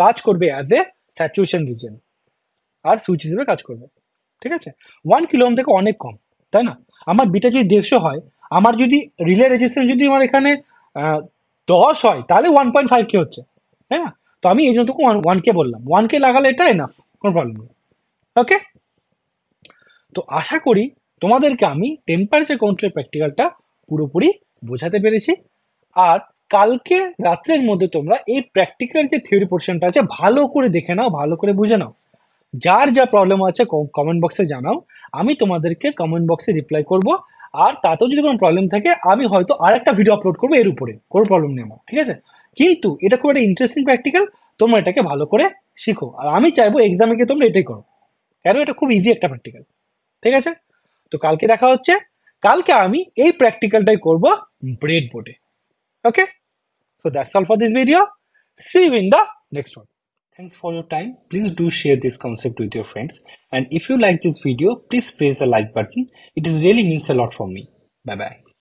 কাজ করবে অ্যাজ এ স্যাচুয়েশন রিজন আর সুইচ হিসেবে কাজ করবে ঠিক আছে ওয়ান কিলোম থেকে অনেক কম তাই না আমার বিটা যদি দেড়শো হয় আমার যদি রিলে রেজিস্ট্যান্স যদি আমার এখানে দশ হয় তাহলে ওয়ান পয়েন্ট ফাইভ কে হচ্ছে তাই না তো আমি এই জন্যটুকু ওয়ান কে বললাম ওয়ান কে লাগালে এটা এনাফ কোনো প্রবলেম নেই ওকে তো আশা করি তোমাদেরকে আমি টেম্পারেচার কন্ট্রোলের প্র্যাকটিক্যালটা পুরোপুরি বোঝাতে পেরেছি আর কালকে রাত্রের মধ্যে তোমরা এই প্র্যাকটিক্যাল যে থিওরি পোর্শনটা আছে ভালো করে দেখে নাও ভালো করে বুঝে নাও যার যা প্রবলেম আছে কমেন্ট বক্সে জানাও আমি তোমাদেরকে কমেন্ট বক্সে রিপ্লাই করব আর তাতেও যদি কোনো প্রবলেম থাকে আমি হয়তো আর একটা ভিডিও আপলোড করবো এর উপরে কোনো প্রবলেম নেই আমার ঠিক আছে কিন্তু এটা খুব একটা ইন্টারেস্টিং প্র্যাকটিক্যাল তোমরা এটাকে ভালো করে শিখো আর আমি চাইবো এক্সামে গিয়ে তোমরা এটাই করো কেন এটা খুব ইজি একটা প্র্যাকটিক্যাল ঠিক আছে তো কালকে দেখা হচ্ছে কালকে আমি এই প্র্যাকটিক্যালটাই করব ব্রেড বোর্ডে okay so that's all for this video see in the next one Thanks for your time. Please do share this concept with your friends. And if you like this video, please press the like button. It is really means a lot for me. Bye bye.